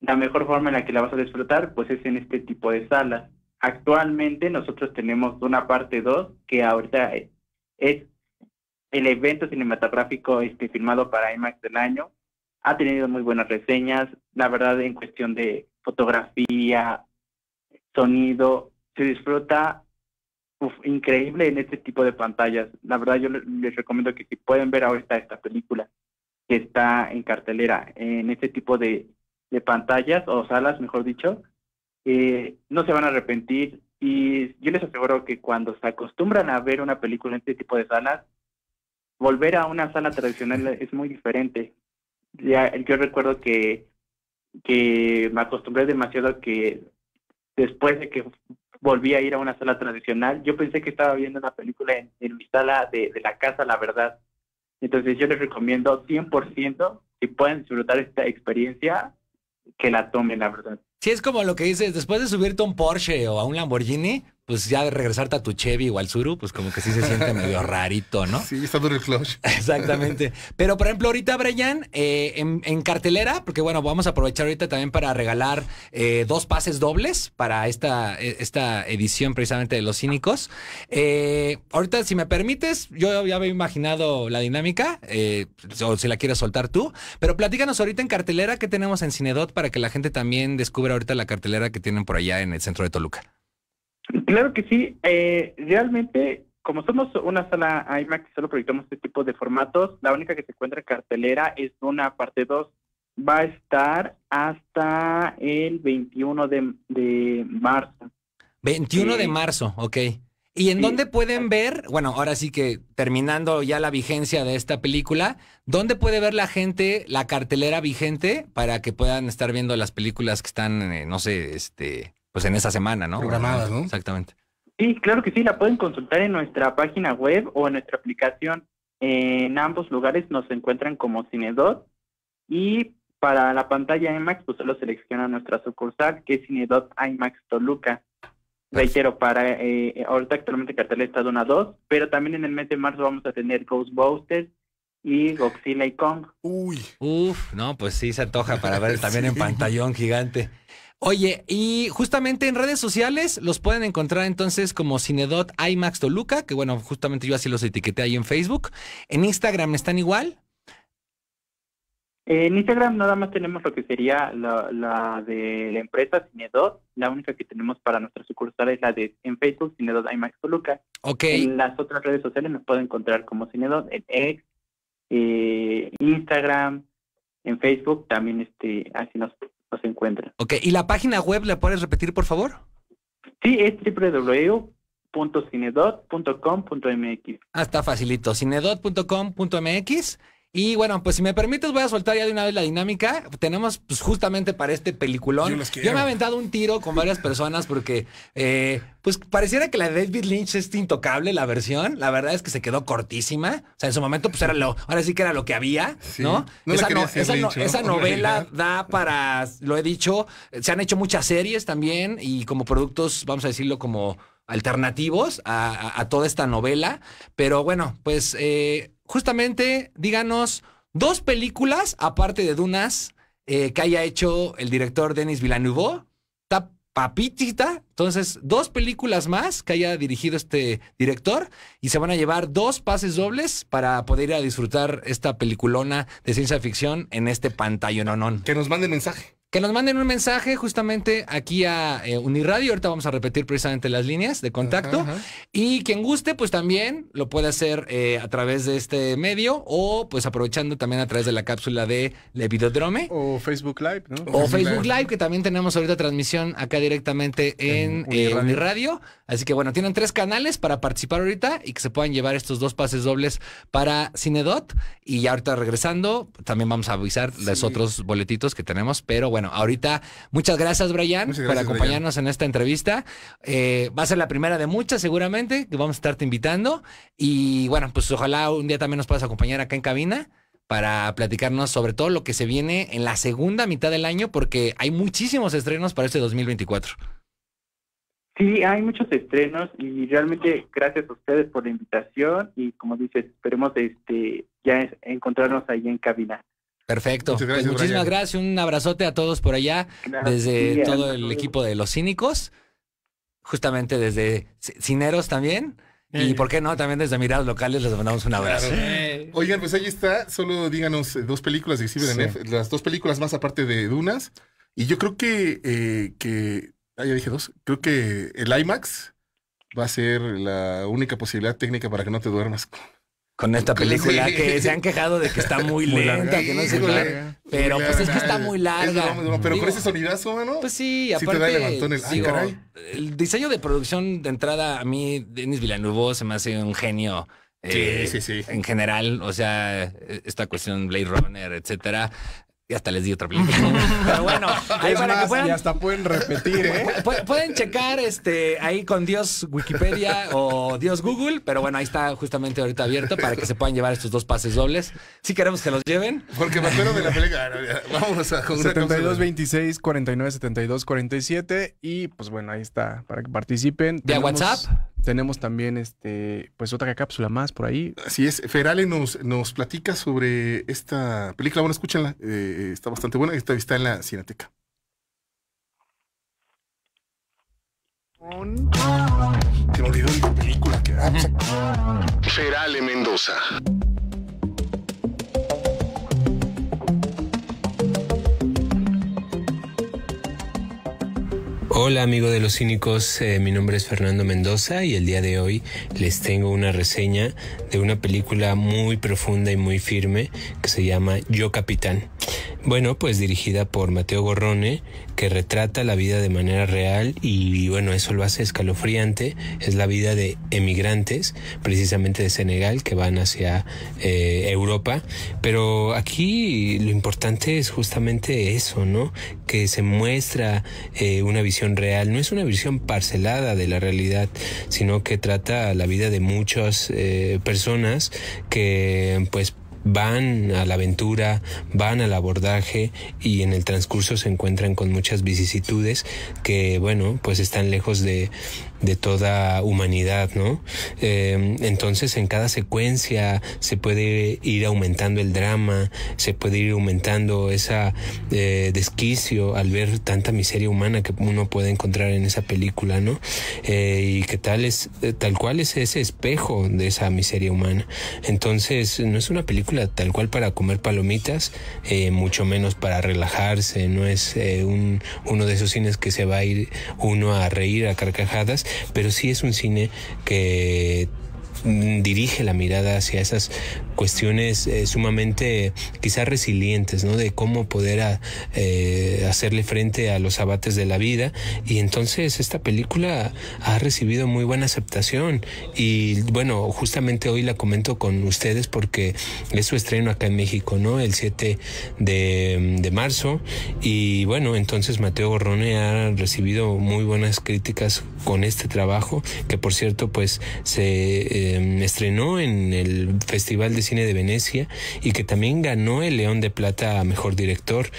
la mejor forma en la que la vas a disfrutar pues es en este tipo de salas. Actualmente nosotros tenemos una parte 2 que ahorita es el evento cinematográfico este, filmado para IMAX del año. Ha tenido muy buenas reseñas, la verdad en cuestión de fotografía, sonido, se disfruta increíble en este tipo de pantallas. La verdad yo les recomiendo que si pueden ver ahorita esta película que está en cartelera, en este tipo de, pantallas o salas, mejor dicho, eh, no se van a arrepentir y yo les aseguro que cuando se acostumbran a ver una película en este tipo de salas, volver a una sala tradicional es muy diferente. Ya, yo recuerdo que, que me acostumbré demasiado que después de que volví a ir a una sala tradicional, yo pensé que estaba viendo una película en, mi sala de, la casa, la verdad. Entonces yo les recomiendo 100%, si pueden disfrutar esta experiencia, que la tomen, la verdad. Si sí, es como lo que dices, después de subirte a un Porsche o a un Lamborghini, pues ya regresarte a tu Chevy o al Zuru, pues como que sí se siente medio <laughs> rarito, ¿no? Sí, está duro el clutch. <laughs> Exactamente. Pero por ejemplo, ahorita, Brian, eh, en, cartelera, porque bueno, vamos a aprovechar ahorita también para regalar eh, dos pases dobles para esta, e, esta edición precisamente de Los Cínicos. Eh, ahorita, si me permites, yo ya había imaginado la dinámica, o si la quieres soltar tú, pero platícanos ahorita en cartelera qué tenemos en Cinedot para que la gente también descubra ahorita la cartelera que tienen por allá en el centro de Toluca. Claro que sí. Eh, realmente, como somos una sala IMAX y solo proyectamos este tipo de formatos, la única que se encuentra en cartelera es una parte 2. Va a estar hasta el 21 de, marzo. 21 de marzo, ok. ¿Y en dónde pueden ver, bueno, ahora sí que terminando ya la vigencia de esta película, ¿dónde puede ver la gente la cartelera vigente para que puedan estar viendo las películas que están, eh, no sé, este, pues en esa semana, ¿no? Programadas, ¿no? Exactamente. Sí, claro que sí, la pueden consultar en nuestra página web o en nuestra aplicación. En ambos lugares nos encuentran como Cinedot y para la pantalla IMAX pues solo selecciona nuestra sucursal que es Cinedot IMAX Toluca. Reitero, para eh, ahorita actualmente cartel está una 2, pero también en el mes de marzo vamos a tener Ghostbusters y Godzilla y Kong. Uy. Uf, no, pues sí se antoja para ver <laughs> también en pantallón gigante. Oye, y justamente en redes sociales los pueden encontrar entonces como Cinedot IMAX Toluca, que bueno, justamente yo así los etiqueté ahí en Facebook. En Instagram están igual. En Instagram nada más tenemos lo que sería la, de la empresa Cinedot. La única que tenemos para nuestra sucursal es la de en Facebook Cinedot IMAX Toluca. Ok. En las otras redes sociales nos pueden encontrar como Cinedot, en X, eh, Instagram, en Facebook también este, así nos se encuentra. Ok, ¿y la página web la puedes repetir, por favor? Sí, es www.cinedot.com.mx. Ah, está facilito, cinedot.com.mx y bueno, pues si me permites, voy a soltar ya de una vez la dinámica. Tenemos pues, justamente para este peliculón. Yo, me he aventado un tiro con varias personas porque, eh, pues pareciera que la de David Lynch es intocable, la versión. La verdad es que se quedó cortísima. O sea, en su momento, pues era lo. Ahora sí que era lo que había, ¿no? no esa, novela da para. Lo he dicho, se han hecho muchas series también y como productos, vamos a decirlo, como alternativos a, toda esta novela. Pero bueno, pues eh, justamente díganos dos películas, aparte de Dunas, eh, que haya hecho el director Denis Villeneuve. Está papitita. Entonces, dos películas más que haya dirigido este director y se van a llevar dos pases dobles para poder ir a disfrutar esta peliculona de ciencia ficción en este pantallononón. Que nos mande mensaje que nos manden un mensaje justamente aquí a eh, Uniradio. Ahorita vamos a repetir precisamente las líneas de contacto. Y quien guste, pues también lo puede hacer eh, a través de este medio o pues aprovechando también a través de la cápsula de Lepidodrome O Facebook Live, ¿no? O Facebook, Live, que también tenemos ahorita transmisión acá directamente en, eh, Uniradio. Así que bueno, tienen tres canales para participar ahorita y que se puedan llevar estos dos pases dobles para Cinedot. Y ya ahorita regresando, también vamos a avisar los otros boletitos que tenemos. Pero bueno, ahorita muchas gracias, Brian, por acompañarnos en esta entrevista. Eh, va a ser la primera de muchas, seguramente, que vamos a estarte invitando. Y bueno, pues ojalá un día también nos puedas acompañar acá en cabina para platicarnos sobre todo lo que se viene en la segunda mitad del año, porque hay muchísimos estrenos para este 2024. Sí, hay muchos estrenos y realmente gracias a ustedes por la invitación y como dices, esperemos este ya encontrarnos ahí en cabina. Perfecto. Pues muchísimas gracias, un abrazote a todos por allá desde todo el equipo de Los Cínicos, justamente desde Cineros también. Y eh. por qué no, también desde miradas locales les mandamos un abrazo. Eh. Oigan, pues ahí está, solo díganos eh, dos películas de exhiben las dos películas más aparte de Dunas. Y yo creo que, que Ah, ya dije dos. Creo que el IMAX va a ser la única posibilidad técnica para que no te duermas. Con esta película que se han quejado de que está <laughs> muy, lenta, Pero pues es que está muy larga. pero con ese sonidazo, ¿no? Pues sí, aparte. el, diseño de producción de entrada, a mí, Denis Villanuevo se me hace un genio. sí, eh, sí, sí. En general, o sea, e-, esta cuestión Blade Runner, etcétera, y hasta les di otra película. <laughs> Pero bueno, <laughs> ahí para que puedan. Y hasta pueden repetir, ¿eh? <laughs> Pueden, checar este, ahí con Dios Wikipedia o Dios Google, pero bueno, ahí está justamente ahorita abierto para que se puedan llevar estos dos pases dobles. Si queremos que los lleven. Porque me acuerdo de la pelea. vamos a 72, 26, 49, 72, 47. Y pues bueno, ahí está para que participen. ¿Vía WhatsApp? Tenemos también este, pues otra cápsula más por ahí. Así es, Ferale nos, nos platica sobre esta película. Bueno, escúchenla, eh, está bastante buena, está, está en la Cineteca. Se olvidó la película que ah, pues, Ferale Mendoza. Hola amigo de los cínicos, eh, mi nombre es Fernando Mendoza y el día de hoy les tengo una reseña de una película muy profunda y muy firme que se llama Yo Capitán. Bueno, pues dirigida por Mateo Gorrone, que retrata la vida de manera real y bueno, eso lo hace escalofriante, es la vida de emigrantes, precisamente de Senegal, que van hacia eh, Europa, pero aquí lo importante es justamente eso, ¿no? Que se muestra eh, una visión real, no es una visión parcelada de la realidad, sino que trata la vida de muchas eh, personas que pues van a la aventura, van al abordaje y en el transcurso se encuentran con muchas vicisitudes que, bueno, pues están lejos de, de toda humanidad, ¿no? Em, entonces en cada secuencia se puede ir aumentando el drama, se puede ir aumentando esa eh, desquicio al ver tanta miseria humana que uno puede encontrar en esa película, ¿no? Eh, y que tal es, eh, tal cual es ese espejo de esa miseria humana. Entonces no es una película tal cual para comer palomitas, mucho menos para relajarse, no es un, uno de esos cines que se va a ir uno a reír a carcajadas, pero sí es un cine que Mm, dirige la mirada hacia esas cuestiones eh, sumamente quizás resilientes, ¿no? De cómo poder ah, eh, hacerle frente a los abates de la vida. Y entonces esta película ha recibido muy buena aceptación. Y bueno, justamente hoy la comento con ustedes porque es su estreno acá en México, ¿no? El 7 de, mm, de marzo. Y bueno, entonces Mateo Gorrone ha recibido muy buenas críticas con este trabajo, que por cierto, pues se... Eh, Em, estrenó en el Festival de Cine de Venecia y que también ganó el León de Plata a Mejor Director.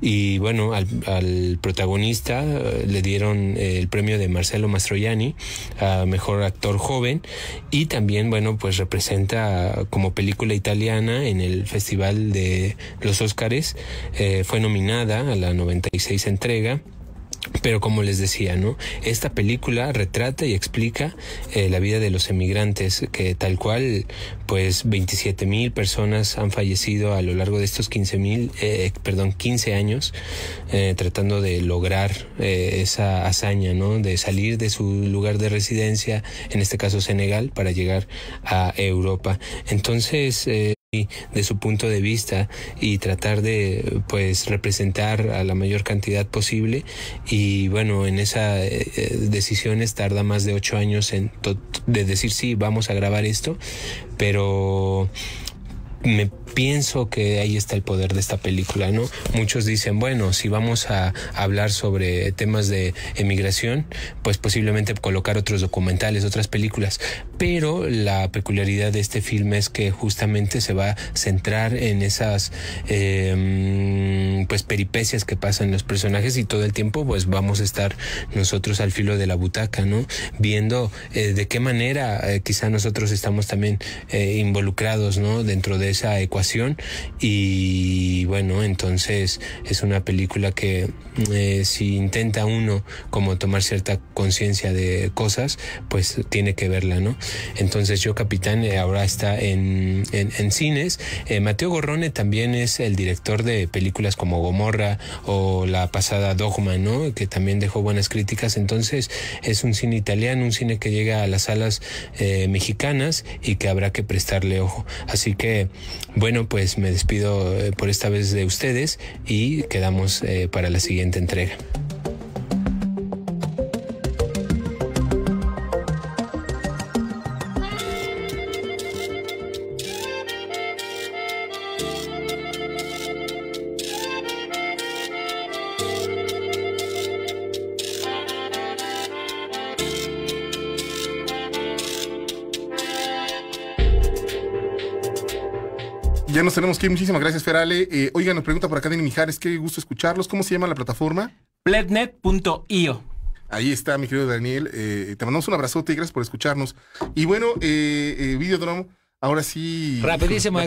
Y bueno, al, protagonista eh, le dieron eh, el premio de Marcelo Mastroianni a Mejor Actor Joven y también, bueno, pues representa como película italiana en el Festival de los Óscares. Eh, fue nominada a la 96 entrega pero como les decía, ¿no? Esta película retrata y explica eh, la vida de los emigrantes, que tal cual, pues 27 mil personas han fallecido a lo largo de estos 15 mil, eh, perdón, 15 años, eh, tratando de lograr eh, esa hazaña, ¿no? De salir de su lugar de residencia, en este caso Senegal, para llegar a Europa. Entonces, eh, de su punto de vista y tratar de pues representar a la mayor cantidad posible y bueno en esa decisión eh, eh, decisiones tarda más de ocho años en de decir sí vamos a grabar esto pero me pienso que ahí está el poder de esta película, ¿no? Muchos dicen, bueno, si vamos a hablar sobre temas de emigración, pues posiblemente colocar otros documentales, otras películas, pero la peculiaridad de este film es que justamente se va a centrar en esas em, pues peripecias que pasan los personajes y todo el tiempo pues vamos a estar nosotros al filo de la butaca, ¿no? Viendo eh, de qué manera eh, quizá nosotros estamos también eh, involucrados, ¿no? Dentro de esa ecuación y bueno, entonces es una película que eh, si intenta uno como tomar cierta conciencia de cosas, pues tiene que verla, ¿no? Entonces yo, Capitán, eh, ahora está en, en, cines. Eh, Mateo Gorrone también es el director de películas como Gomorra o la pasada Dogma, ¿no? Que también dejó buenas críticas. Entonces es un cine italiano, un cine que llega a las salas mexicanas y que habrá que prestarle ojo. Así que, bueno, bueno, pues me despido eh, por esta vez de ustedes y quedamos eh, para la siguiente entrega. tenemos que Muchísimas gracias, Ferale. Eh, oigan, nos pregunta por acá Dani Mijares, qué gusto escucharlos. ¿Cómo se llama la plataforma? Plednet.io. Ahí está, mi querido Daniel. Eh, te mandamos un abrazote y gracias por escucharnos. Y bueno, eh, eh Videodromo, Ahora sí. Rapidísimo,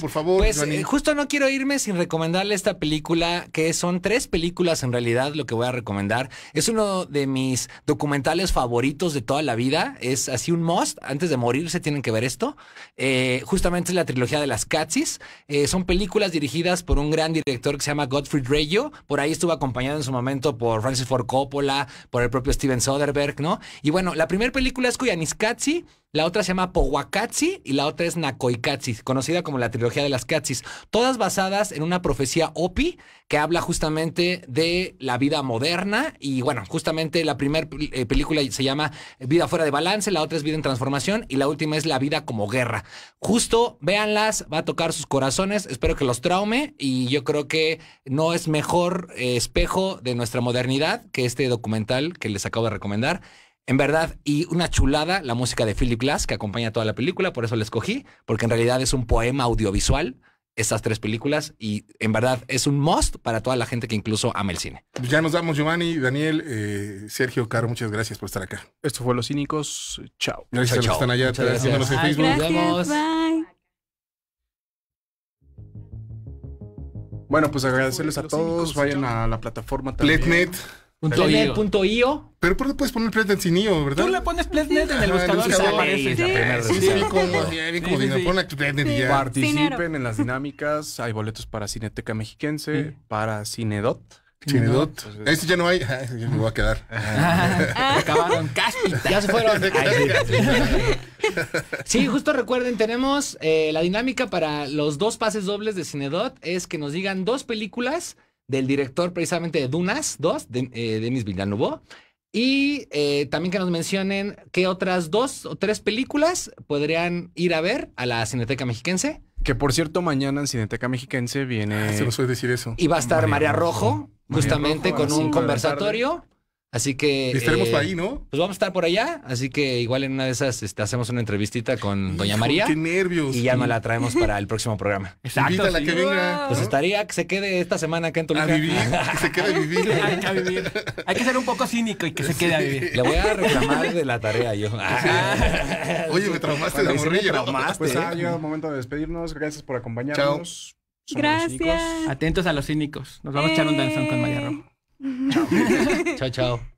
por favor. Pues justo no quiero irme sin recomendarle esta película, que son tres películas en realidad lo que voy a recomendar. Es uno de mis documentales favoritos de toda la vida. Es así un must. Antes de morirse tienen que ver esto. Eh, justamente es la trilogía de las Katzis. Eh, son películas dirigidas por un gran director que se llama Gottfried Reggio. Por ahí estuvo acompañado en su momento por Francis Ford Coppola, por el propio Steven Soderbergh, ¿no? Y bueno, la primera película es Cuyanis Catsi la otra se llama Powakatsi y la otra es Nakoikatsi, conocida como la trilogía de las Katsis, todas basadas en una profecía Opi que habla justamente de la vida moderna y bueno, justamente la primera eh, película se llama Vida fuera de balance, la otra es Vida en transformación y la última es La vida como guerra. Justo, véanlas, va a tocar sus corazones, espero que los traume y yo creo que no es mejor eh, espejo de nuestra modernidad que este documental que les acabo de recomendar. En verdad, y una chulada la música de Philip Glass que acompaña toda la película, por eso la escogí, porque en realidad es un poema audiovisual estas tres películas y en verdad es un must para toda la gente que incluso ama el cine. Pues ya nos damos Giovanni, Daniel, eh, Sergio, Caro, muchas gracias por estar acá. Esto fue Los Cínicos, chao. Gracias a los que están allá en Facebook. Gracias, Bye. Bueno, pues agradecerles a todos, vayan a la plataforma también io Pero ¿por qué puedes poner Planet sin IO, verdad? Tú le pones Planet en el buscador y se aparece. Sí, sí, Participen en las dinámicas. Hay boletos para Cineteca Mexiquense, para Cinedot. cinedot ya no hay. <laughs> me voy a quedar. Ah. <laughs> acabaron. Cáspita. Ya se fueron. sí, justo recuerden, tenemos eh, la dinámica para los dos pases dobles de Cinedot. Es que nos digan dos películas del director precisamente de Dunas 2, de, Miss eh, Denis Y eh, también que nos mencionen qué otras dos o tres películas podrían ir a ver a la Cineteca Mexiquense. Que por cierto, mañana en Cineteca Mexiquense viene. Ah, se decir eso. Y va a estar María, Rojo, justamente con un conversatorio. Así que. Estaremos por eh, ahí, ¿no? Pues vamos a estar por allá. Así que igual en una de esas este, hacemos una entrevistita con Doña María. Qué nervios. Y ya nos la traemos para el próximo programa. <laughs> Exacto. la que venga. Pues estaría que se quede esta semana acá en Toluca. A vivir. Que se quede a <laughs> vivir. Hay que, ser un poco cínico y que se quede a vivir. Le voy a reclamar de la tarea yo. <laughs> Oye, me traumaste de Pues ha ah, llegado el momento de despedirnos. Gracias por acompañarnos. Chao. Gracias. Atentos a los cínicos. Nos vamos a echar un danzón con María Rojo. <laughs> Chao. chao,